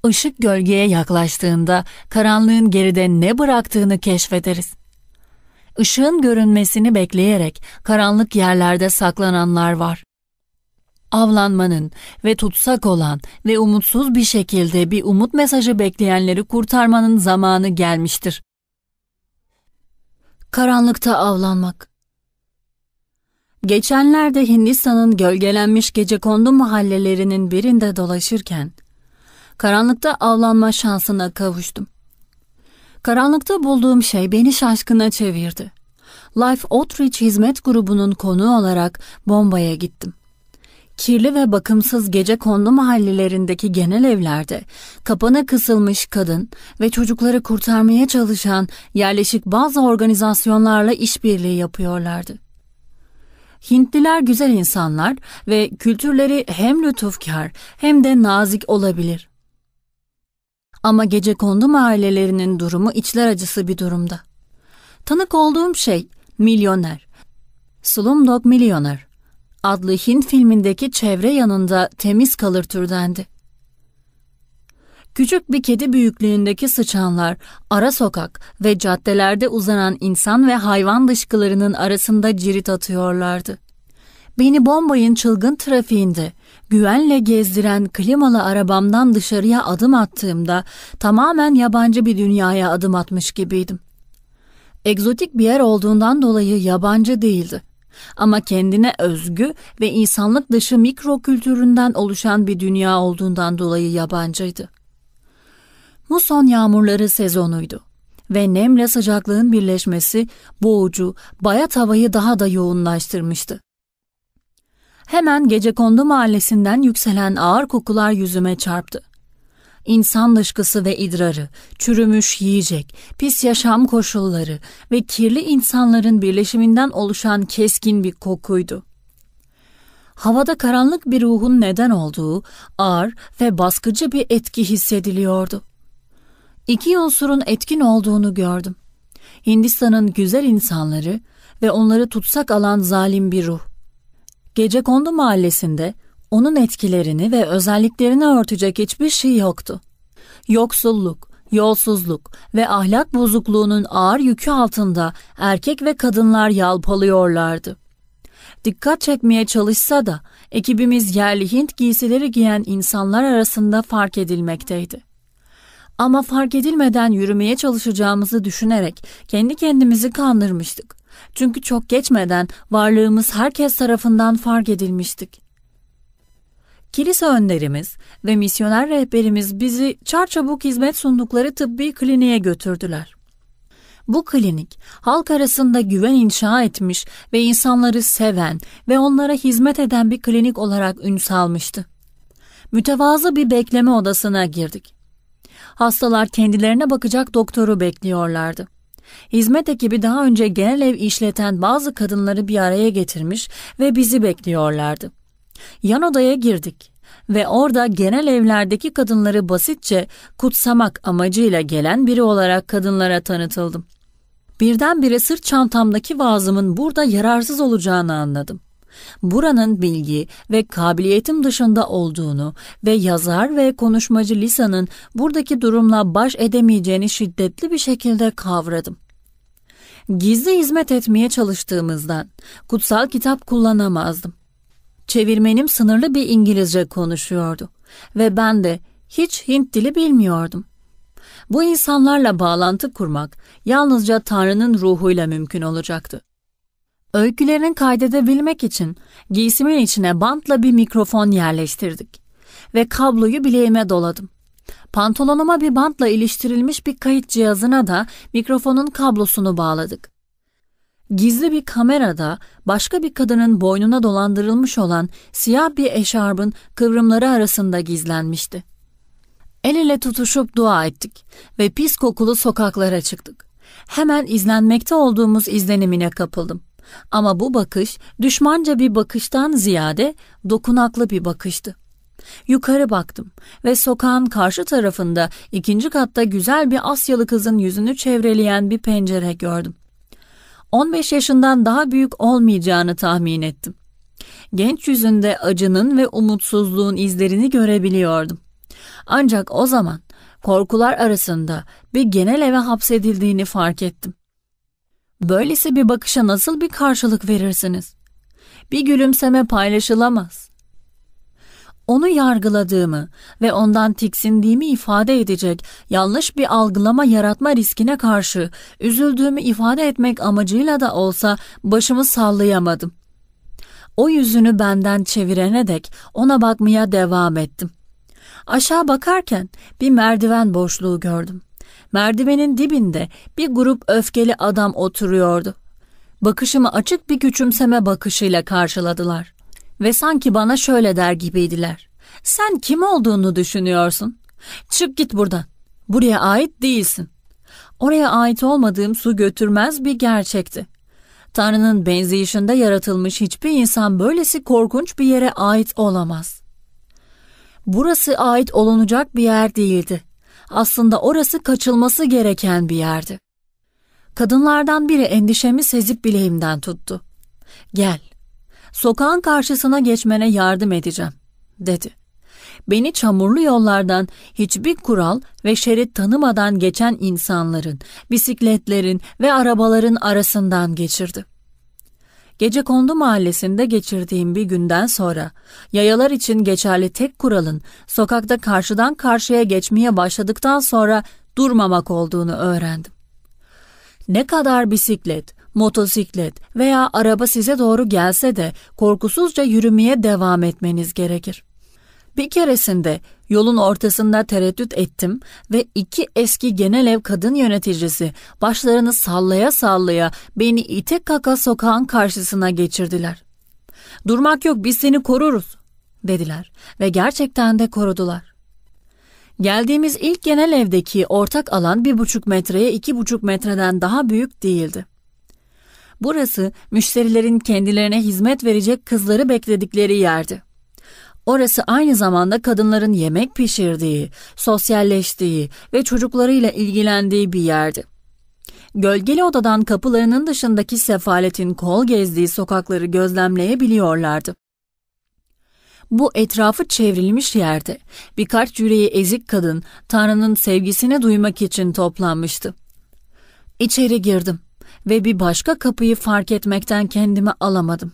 Işık gölgeye yaklaştığında karanlığın geride ne bıraktığını keşfederiz. Işığın görünmesini bekleyerek karanlık yerlerde saklananlar var avlanmanın ve tutsak olan ve umutsuz bir şekilde bir umut mesajı bekleyenleri kurtarmanın zamanı gelmiştir. Karanlıkta avlanmak Geçenlerde Hindistan'ın gölgelenmiş gecekondu mahallelerinin birinde dolaşırken karanlıkta avlanma şansına kavuştum. Karanlıkta bulduğum şey beni şaşkına çevirdi. Life Outreach Hizmet Grubu'nun konuğu olarak Bombay'a gittim kirli ve bakımsız gece kondu mahallelerindeki genel evlerde kapana kısılmış kadın ve çocukları kurtarmaya çalışan yerleşik bazı organizasyonlarla işbirliği yapıyorlardı. Hintliler güzel insanlar ve kültürleri hem lütufkar hem de nazik olabilir. Ama gece kondu mahallelerinin durumu içler acısı bir durumda. Tanık olduğum şey milyoner. Slumdog milyoner adlı Hint filmindeki çevre yanında temiz kalır türdendi. Küçük bir kedi büyüklüğündeki sıçanlar, ara sokak ve caddelerde uzanan insan ve hayvan dışkılarının arasında cirit atıyorlardı. Beni Bombay'ın çılgın trafiğinde güvenle gezdiren klimalı arabamdan dışarıya adım attığımda tamamen yabancı bir dünyaya adım atmış gibiydim. Egzotik bir yer olduğundan dolayı yabancı değildi ama kendine özgü ve insanlık dışı mikro kültüründen oluşan bir dünya olduğundan dolayı yabancıydı. Muson yağmurları sezonuydu ve nemle sıcaklığın birleşmesi boğucu, bayat havayı daha da yoğunlaştırmıştı. Hemen gecekondu mahallesinden yükselen ağır kokular yüzüme çarptı insan dışkısı ve idrarı, çürümüş yiyecek, pis yaşam koşulları ve kirli insanların birleşiminden oluşan keskin bir kokuydu. Havada karanlık bir ruhun neden olduğu ağır ve baskıcı bir etki hissediliyordu. İki unsurun etkin olduğunu gördüm. Hindistan'ın güzel insanları ve onları tutsak alan zalim bir ruh. Gecekondu mahallesinde onun etkilerini ve özelliklerini örtecek hiçbir şey yoktu. Yoksulluk, yolsuzluk ve ahlak bozukluğunun ağır yükü altında erkek ve kadınlar yalpalıyorlardı. Dikkat çekmeye çalışsa da ekibimiz yerli Hint giysileri giyen insanlar arasında fark edilmekteydi. Ama fark edilmeden yürümeye çalışacağımızı düşünerek kendi kendimizi kandırmıştık. Çünkü çok geçmeden varlığımız herkes tarafından fark edilmiştik. Kilise önderimiz ve misyoner rehberimiz bizi çarçabuk hizmet sundukları tıbbi kliniğe götürdüler. Bu klinik halk arasında güven inşa etmiş ve insanları seven ve onlara hizmet eden bir klinik olarak ün salmıştı. Mütevazı bir bekleme odasına girdik. Hastalar kendilerine bakacak doktoru bekliyorlardı. Hizmet ekibi daha önce genel ev işleten bazı kadınları bir araya getirmiş ve bizi bekliyorlardı. Yan odaya girdik ve orada genel evlerdeki kadınları basitçe kutsamak amacıyla gelen biri olarak kadınlara tanıtıldım. Birdenbire sırt çantamdaki vazımın burada yararsız olacağını anladım. Buranın bilgi ve kabiliyetim dışında olduğunu ve yazar ve konuşmacı Lisa'nın buradaki durumla baş edemeyeceğini şiddetli bir şekilde kavradım. Gizli hizmet etmeye çalıştığımızdan kutsal kitap kullanamazdım. Çevirmenim sınırlı bir İngilizce konuşuyordu ve ben de hiç Hint dili bilmiyordum. Bu insanlarla bağlantı kurmak yalnızca Tanrı'nın ruhuyla mümkün olacaktı. Öykülerini kaydedebilmek için giysimin içine bantla bir mikrofon yerleştirdik ve kabloyu bileğime doladım. Pantolonuma bir bantla iliştirilmiş bir kayıt cihazına da mikrofonun kablosunu bağladık gizli bir kamerada başka bir kadının boynuna dolandırılmış olan siyah bir eşarbın kıvrımları arasında gizlenmişti. El ele tutuşup dua ettik ve pis kokulu sokaklara çıktık. Hemen izlenmekte olduğumuz izlenimine kapıldım. Ama bu bakış düşmanca bir bakıştan ziyade dokunaklı bir bakıştı. Yukarı baktım ve sokağın karşı tarafında ikinci katta güzel bir Asyalı kızın yüzünü çevreleyen bir pencere gördüm. 15 yaşından daha büyük olmayacağını tahmin ettim. Genç yüzünde acının ve umutsuzluğun izlerini görebiliyordum. Ancak o zaman korkular arasında bir genel eve hapsedildiğini fark ettim. Böylesi bir bakışa nasıl bir karşılık verirsiniz? Bir gülümseme paylaşılamaz onu yargıladığımı ve ondan tiksindiğimi ifade edecek yanlış bir algılama yaratma riskine karşı üzüldüğümü ifade etmek amacıyla da olsa başımı sallayamadım. O yüzünü benden çevirene dek ona bakmaya devam ettim. Aşağı bakarken bir merdiven boşluğu gördüm. Merdivenin dibinde bir grup öfkeli adam oturuyordu. Bakışımı açık bir küçümseme bakışıyla karşıladılar ve sanki bana şöyle der gibiydiler. Sen kim olduğunu düşünüyorsun? Çık git buradan. Buraya ait değilsin. Oraya ait olmadığım su götürmez bir gerçekti. Tanrı'nın benzeyişinde yaratılmış hiçbir insan böylesi korkunç bir yere ait olamaz. Burası ait olunacak bir yer değildi. Aslında orası kaçılması gereken bir yerdi. Kadınlardan biri endişemi sezip bileğimden tuttu. Gel, sokağın karşısına geçmene yardım edeceğim, dedi. Beni çamurlu yollardan hiçbir kural ve şerit tanımadan geçen insanların, bisikletlerin ve arabaların arasından geçirdi. Gece kondu mahallesinde geçirdiğim bir günden sonra yayalar için geçerli tek kuralın sokakta karşıdan karşıya geçmeye başladıktan sonra durmamak olduğunu öğrendim. Ne kadar bisiklet, motosiklet veya araba size doğru gelse de korkusuzca yürümeye devam etmeniz gerekir. Bir keresinde yolun ortasında tereddüt ettim ve iki eski genel ev kadın yöneticisi başlarını sallaya sallaya beni ite kaka sokağın karşısına geçirdiler. Durmak yok biz seni koruruz dediler ve gerçekten de korudular. Geldiğimiz ilk genel evdeki ortak alan bir buçuk metreye iki buçuk metreden daha büyük değildi. Burası müşterilerin kendilerine hizmet verecek kızları bekledikleri yerdi. Orası aynı zamanda kadınların yemek pişirdiği, sosyalleştiği ve çocuklarıyla ilgilendiği bir yerdi. Gölgeli odadan kapılarının dışındaki sefaletin kol gezdiği sokakları gözlemleyebiliyorlardı. Bu etrafı çevrilmiş yerde birkaç yüreği ezik kadın Tanrı'nın sevgisini duymak için toplanmıştı. İçeri girdim ve bir başka kapıyı fark etmekten kendimi alamadım.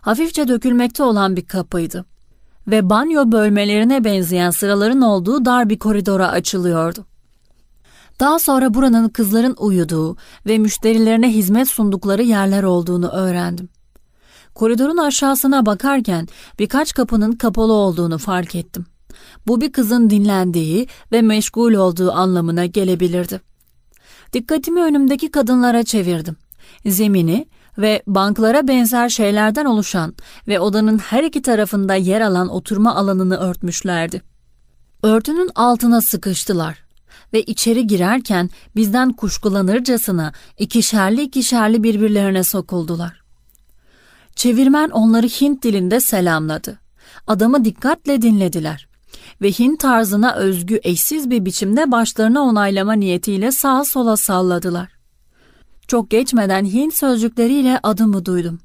Hafifçe dökülmekte olan bir kapıydı ve banyo bölmelerine benzeyen sıraların olduğu dar bir koridora açılıyordu. Daha sonra buranın kızların uyuduğu ve müşterilerine hizmet sundukları yerler olduğunu öğrendim. Koridorun aşağısına bakarken birkaç kapının kapalı olduğunu fark ettim. Bu bir kızın dinlendiği ve meşgul olduğu anlamına gelebilirdi. Dikkatimi önümdeki kadınlara çevirdim. Zemini ve banklara benzer şeylerden oluşan ve odanın her iki tarafında yer alan oturma alanını örtmüşlerdi. Örtünün altına sıkıştılar ve içeri girerken bizden kuşkulanırcasına ikişerli ikişerli birbirlerine sokuldular. Çevirmen onları Hint dilinde selamladı. Adamı dikkatle dinlediler ve Hint tarzına özgü eşsiz bir biçimde başlarını onaylama niyetiyle sağa sola salladılar. Çok geçmeden Hint sözcükleriyle adımı duydum.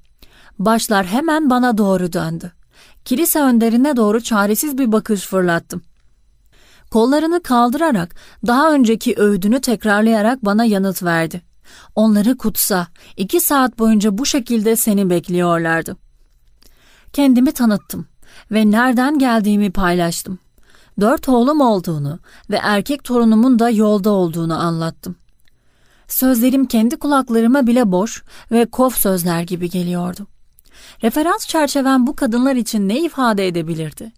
Başlar hemen bana doğru döndü. Kilise önderine doğru çaresiz bir bakış fırlattım. Kollarını kaldırarak daha önceki öğüdünü tekrarlayarak bana yanıt verdi. Onları kutsa, iki saat boyunca bu şekilde seni bekliyorlardı. Kendimi tanıttım ve nereden geldiğimi paylaştım dört oğlum olduğunu ve erkek torunumun da yolda olduğunu anlattım. Sözlerim kendi kulaklarıma bile boş ve kof sözler gibi geliyordu. Referans çerçevem bu kadınlar için ne ifade edebilirdi?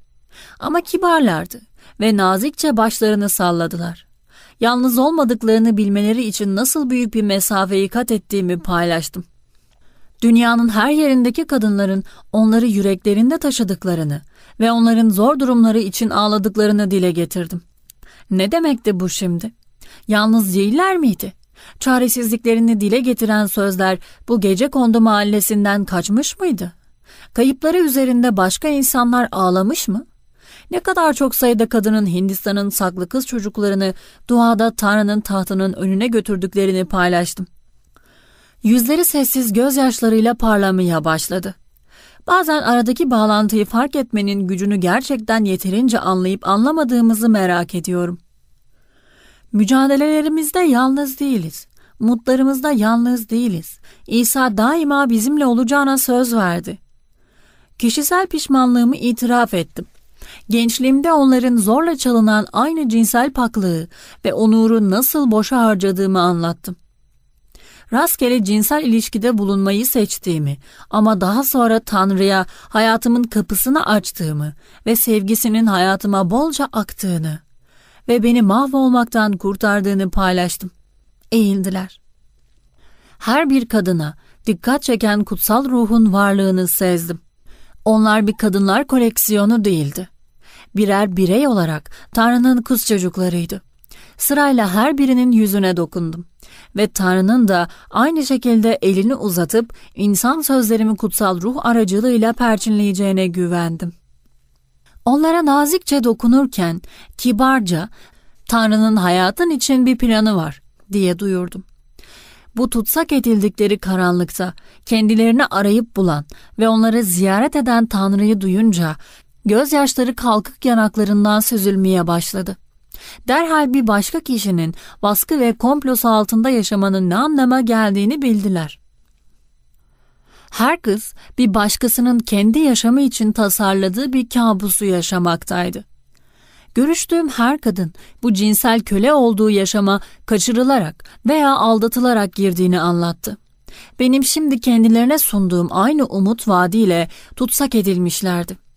Ama kibarlardı ve nazikçe başlarını salladılar. Yalnız olmadıklarını bilmeleri için nasıl büyük bir mesafeyi kat ettiğimi paylaştım. Dünyanın her yerindeki kadınların onları yüreklerinde taşıdıklarını ve onların zor durumları için ağladıklarını dile getirdim. Ne demekti bu şimdi? Yalnız değiller miydi? Çaresizliklerini dile getiren sözler bu gece kondu mahallesinden kaçmış mıydı? Kayıpları üzerinde başka insanlar ağlamış mı? Ne kadar çok sayıda kadının Hindistan'ın saklı kız çocuklarını duada Tanrı'nın tahtının önüne götürdüklerini paylaştım. Yüzleri sessiz gözyaşlarıyla parlamaya başladı. Bazen aradaki bağlantıyı fark etmenin gücünü gerçekten yeterince anlayıp anlamadığımızı merak ediyorum. Mücadelelerimizde yalnız değiliz. Mutlarımızda yalnız değiliz. İsa daima bizimle olacağına söz verdi. Kişisel pişmanlığımı itiraf ettim. Gençliğimde onların zorla çalınan aynı cinsel paklığı ve onuru nasıl boşa harcadığımı anlattım rastgele cinsel ilişkide bulunmayı seçtiğimi ama daha sonra Tanrı'ya hayatımın kapısını açtığımı ve sevgisinin hayatıma bolca aktığını ve beni mahvolmaktan kurtardığını paylaştım. Eğildiler. Her bir kadına dikkat çeken kutsal ruhun varlığını sezdim. Onlar bir kadınlar koleksiyonu değildi. Birer birey olarak Tanrı'nın kız çocuklarıydı. Sırayla her birinin yüzüne dokundum. Ve Tanrı'nın da aynı şekilde elini uzatıp insan sözlerimi kutsal ruh aracılığıyla perçinleyeceğine güvendim. Onlara nazikçe dokunurken kibarca Tanrı'nın hayatın için bir planı var diye duyurdum bu tutsak edildikleri karanlıkta kendilerini arayıp bulan ve onları ziyaret eden Tanrı'yı duyunca gözyaşları kalkık yanaklarından süzülmeye başladı. Derhal bir başka kişinin baskı ve komplosu altında yaşamanın ne anlama geldiğini bildiler. Her kız bir başkasının kendi yaşamı için tasarladığı bir kabusu yaşamaktaydı. Görüştüğüm her kadın bu cinsel köle olduğu yaşama kaçırılarak veya aldatılarak girdiğini anlattı. Benim şimdi kendilerine sunduğum aynı umut vaadiyle tutsak edilmişlerdi.''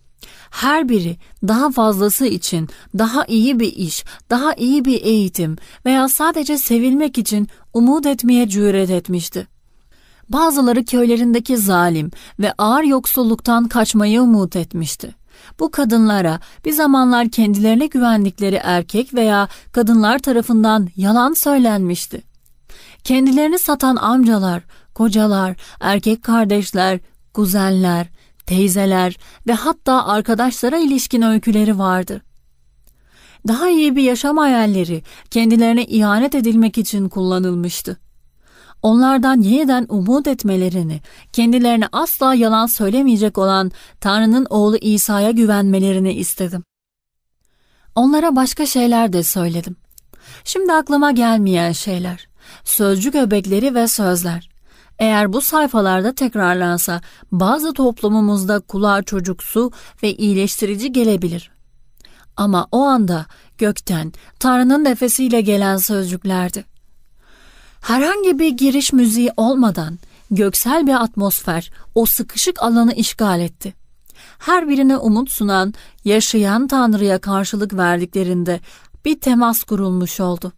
Her biri daha fazlası için daha iyi bir iş, daha iyi bir eğitim veya sadece sevilmek için umut etmeye cüret etmişti. Bazıları köylerindeki zalim ve ağır yoksulluktan kaçmayı umut etmişti. Bu kadınlara bir zamanlar kendilerine güvendikleri erkek veya kadınlar tarafından yalan söylenmişti. Kendilerini satan amcalar, kocalar, erkek kardeşler, kuzenler, teyzeler ve hatta arkadaşlara ilişkin öyküleri vardır. Daha iyi bir yaşam hayalleri kendilerine ihanet edilmek için kullanılmıştı. Onlardan yeniden umut etmelerini, kendilerine asla yalan söylemeyecek olan Tanrı'nın oğlu İsa'ya güvenmelerini istedim. Onlara başka şeyler de söyledim. Şimdi aklıma gelmeyen şeyler. Sözcük öbekleri ve sözler. Eğer bu sayfalarda tekrarlansa bazı toplumumuzda kulağa çocuksu ve iyileştirici gelebilir. Ama o anda gökten Tanrı'nın nefesiyle gelen sözcüklerdi. Herhangi bir giriş müziği olmadan göksel bir atmosfer o sıkışık alanı işgal etti. Her birine umut sunan, yaşayan Tanrı'ya karşılık verdiklerinde bir temas kurulmuş oldu.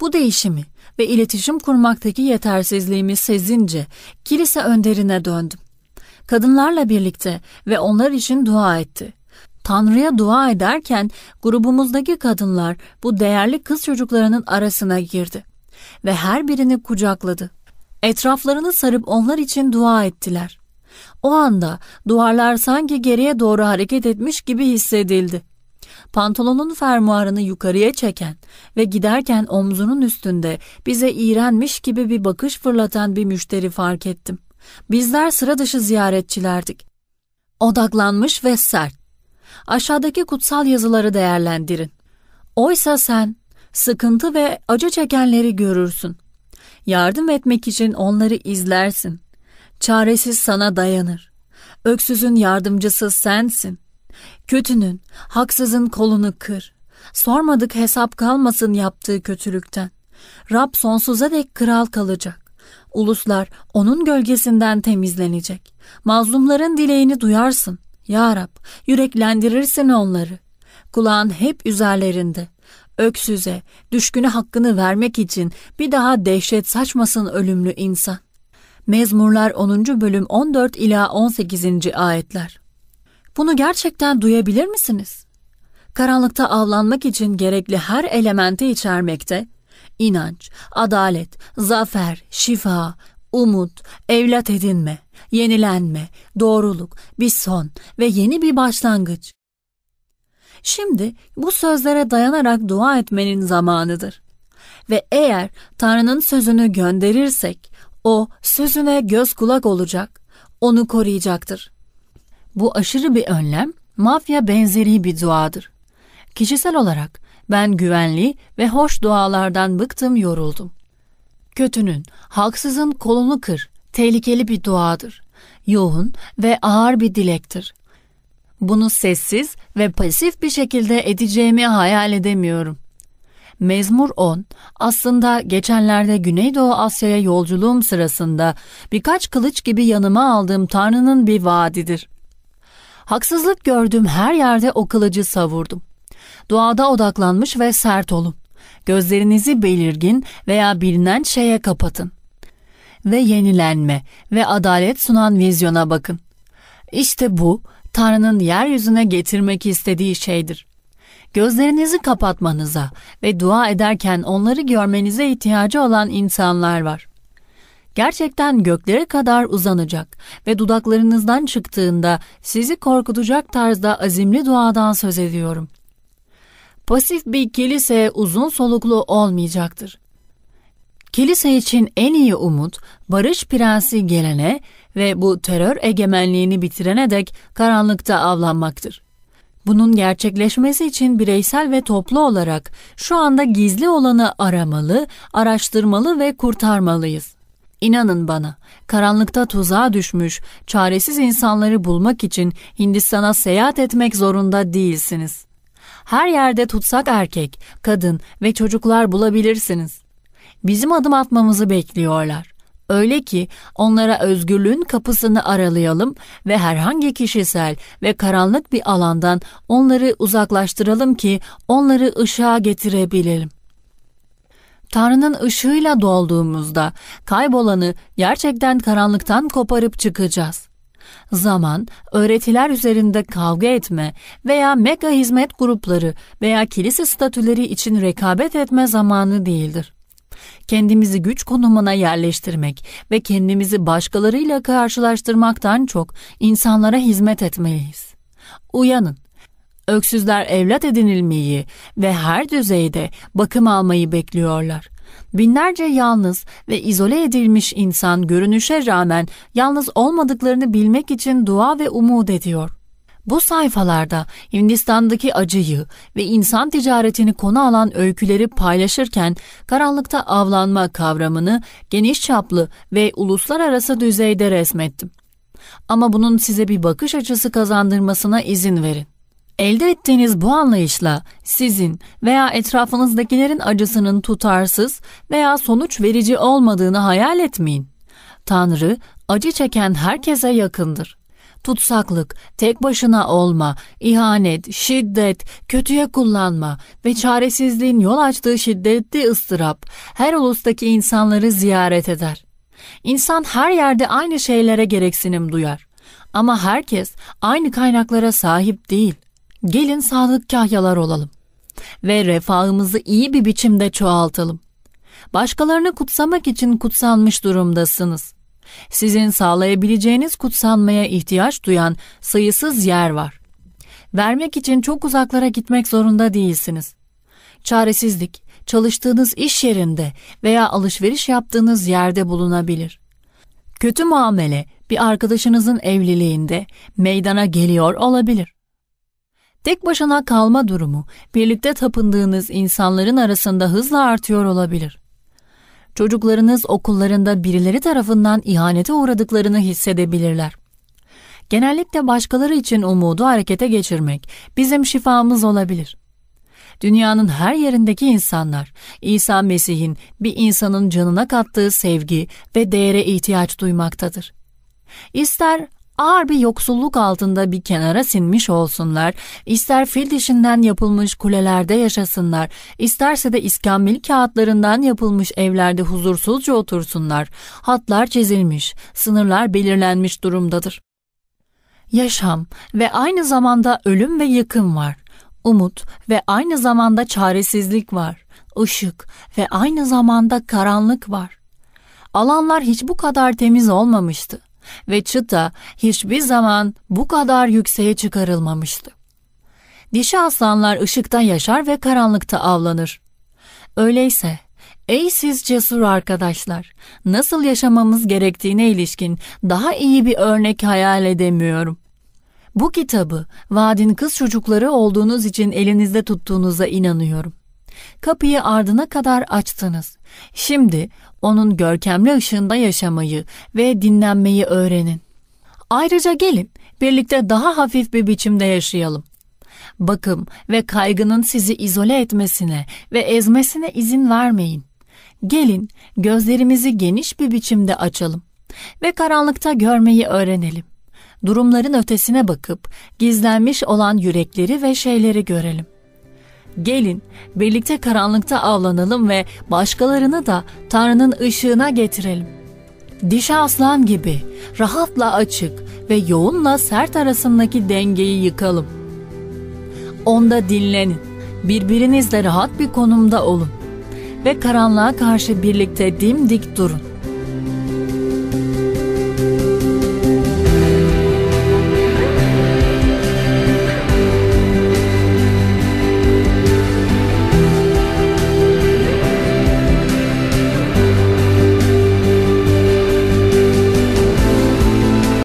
Bu değişimi ve iletişim kurmaktaki yetersizliğimi sezince kilise önderine döndüm. Kadınlarla birlikte ve onlar için dua etti. Tanrı'ya dua ederken grubumuzdaki kadınlar bu değerli kız çocuklarının arasına girdi ve her birini kucakladı. Etraflarını sarıp onlar için dua ettiler. O anda duvarlar sanki geriye doğru hareket etmiş gibi hissedildi pantolonun fermuarını yukarıya çeken ve giderken omzunun üstünde bize iğrenmiş gibi bir bakış fırlatan bir müşteri fark ettim. Bizler sıra dışı ziyaretçilerdik. Odaklanmış ve sert. Aşağıdaki kutsal yazıları değerlendirin. Oysa sen sıkıntı ve acı çekenleri görürsün. Yardım etmek için onları izlersin. Çaresiz sana dayanır. Öksüzün yardımcısı sensin. Kötünün, haksızın kolunu kır. Sormadık hesap kalmasın yaptığı kötülükten. Rab sonsuza dek kral kalacak. Uluslar onun gölgesinden temizlenecek. Mazlumların dileğini duyarsın. Ya Rab, yüreklendirirsin onları. Kulağın hep üzerlerinde. Öksüze, düşküne hakkını vermek için bir daha dehşet saçmasın ölümlü insan. Mezmurlar 10. bölüm 14 ila 18. ayetler. Bunu gerçekten duyabilir misiniz? Karanlıkta avlanmak için gerekli her elementi içermekte, inanç, adalet, zafer, şifa, umut, evlat edinme, yenilenme, doğruluk, bir son ve yeni bir başlangıç. Şimdi bu sözlere dayanarak dua etmenin zamanıdır. Ve eğer Tanrı'nın sözünü gönderirsek, o sözüne göz kulak olacak, onu koruyacaktır. Bu aşırı bir önlem, mafya benzeri bir duadır. Kişisel olarak ben güvenli ve hoş dualardan bıktım yoruldum. Kötünün, haksızın kolunu kır, tehlikeli bir duadır. Yoğun ve ağır bir dilektir. Bunu sessiz ve pasif bir şekilde edeceğimi hayal edemiyorum. Mezmur 10 aslında geçenlerde Güneydoğu Asya'ya yolculuğum sırasında birkaç kılıç gibi yanıma aldığım Tanrı'nın bir vaadidir. Haksızlık gördüğüm her yerde o kılıcı savurdum. Duada odaklanmış ve sert olun. Gözlerinizi belirgin veya bilinen şeye kapatın. Ve yenilenme ve adalet sunan vizyona bakın. İşte bu Tanrı'nın yeryüzüne getirmek istediği şeydir. Gözlerinizi kapatmanıza ve dua ederken onları görmenize ihtiyacı olan insanlar var gerçekten göklere kadar uzanacak ve dudaklarınızdan çıktığında sizi korkutacak tarzda azimli duadan söz ediyorum. Pasif bir kilise uzun soluklu olmayacaktır. Kilise için en iyi umut barış prensi gelene ve bu terör egemenliğini bitirene dek karanlıkta avlanmaktır. Bunun gerçekleşmesi için bireysel ve toplu olarak şu anda gizli olanı aramalı, araştırmalı ve kurtarmalıyız. İnanın bana, karanlıkta tuzağa düşmüş, çaresiz insanları bulmak için Hindistan'a seyahat etmek zorunda değilsiniz. Her yerde tutsak erkek, kadın ve çocuklar bulabilirsiniz. Bizim adım atmamızı bekliyorlar. Öyle ki onlara özgürlüğün kapısını aralayalım ve herhangi kişisel ve karanlık bir alandan onları uzaklaştıralım ki onları ışığa getirebilelim. Tanrı'nın ışığıyla dolduğumuzda kaybolanı gerçekten karanlıktan koparıp çıkacağız. Zaman, öğretiler üzerinde kavga etme veya mega hizmet grupları veya kilise statüleri için rekabet etme zamanı değildir. Kendimizi güç konumuna yerleştirmek ve kendimizi başkalarıyla karşılaştırmaktan çok insanlara hizmet etmeliyiz. Uyanın Öksüzler evlat edinilmeyi ve her düzeyde bakım almayı bekliyorlar. Binlerce yalnız ve izole edilmiş insan görünüşe rağmen yalnız olmadıklarını bilmek için dua ve umut ediyor. Bu sayfalarda Hindistan'daki acıyı ve insan ticaretini konu alan öyküleri paylaşırken karanlıkta avlanma kavramını geniş çaplı ve uluslararası düzeyde resmettim. Ama bunun size bir bakış açısı kazandırmasına izin verin. Elde ettiğiniz bu anlayışla sizin veya etrafınızdakilerin acısının tutarsız veya sonuç verici olmadığını hayal etmeyin. Tanrı acı çeken herkese yakındır. Tutsaklık, tek başına olma, ihanet, şiddet, kötüye kullanma ve çaresizliğin yol açtığı şiddetli ıstırap her ulustaki insanları ziyaret eder. İnsan her yerde aynı şeylere gereksinim duyar. Ama herkes aynı kaynaklara sahip değil. Gelin sağlık kahyalar olalım ve refahımızı iyi bir biçimde çoğaltalım. Başkalarını kutsamak için kutsanmış durumdasınız. Sizin sağlayabileceğiniz kutsanmaya ihtiyaç duyan sayısız yer var. Vermek için çok uzaklara gitmek zorunda değilsiniz. Çaresizlik, çalıştığınız iş yerinde veya alışveriş yaptığınız yerde bulunabilir. Kötü muamele bir arkadaşınızın evliliğinde meydana geliyor olabilir. Tek başına kalma durumu birlikte tapındığınız insanların arasında hızla artıyor olabilir. Çocuklarınız okullarında birileri tarafından ihanete uğradıklarını hissedebilirler. Genellikle başkaları için umudu harekete geçirmek bizim şifamız olabilir. Dünyanın her yerindeki insanlar İsa Mesih'in bir insanın canına kattığı sevgi ve değere ihtiyaç duymaktadır. İster ağır bir yoksulluk altında bir kenara sinmiş olsunlar, ister fil dişinden yapılmış kulelerde yaşasınlar, isterse de iskambil kağıtlarından yapılmış evlerde huzursuzca otursunlar, hatlar çizilmiş, sınırlar belirlenmiş durumdadır. Yaşam ve aynı zamanda ölüm ve yıkım var, umut ve aynı zamanda çaresizlik var, ışık ve aynı zamanda karanlık var. Alanlar hiç bu kadar temiz olmamıştı ve çıta hiçbir zaman bu kadar yükseğe çıkarılmamıştı. Dişi aslanlar ışıkta yaşar ve karanlıkta avlanır. Öyleyse ey siz cesur arkadaşlar nasıl yaşamamız gerektiğine ilişkin daha iyi bir örnek hayal edemiyorum. Bu kitabı vadin kız çocukları olduğunuz için elinizde tuttuğunuza inanıyorum. Kapıyı ardına kadar açtınız. Şimdi onun görkemli ışığında yaşamayı ve dinlenmeyi öğrenin. Ayrıca gelin birlikte daha hafif bir biçimde yaşayalım. Bakım ve kaygının sizi izole etmesine ve ezmesine izin vermeyin. Gelin gözlerimizi geniş bir biçimde açalım ve karanlıkta görmeyi öğrenelim. Durumların ötesine bakıp gizlenmiş olan yürekleri ve şeyleri görelim. Gelin birlikte karanlıkta avlanalım ve başkalarını da Tanrı'nın ışığına getirelim. Dişi aslan gibi rahatla açık ve yoğunla sert arasındaki dengeyi yıkalım. Onda dinlenin, birbirinizle rahat bir konumda olun ve karanlığa karşı birlikte dimdik durun.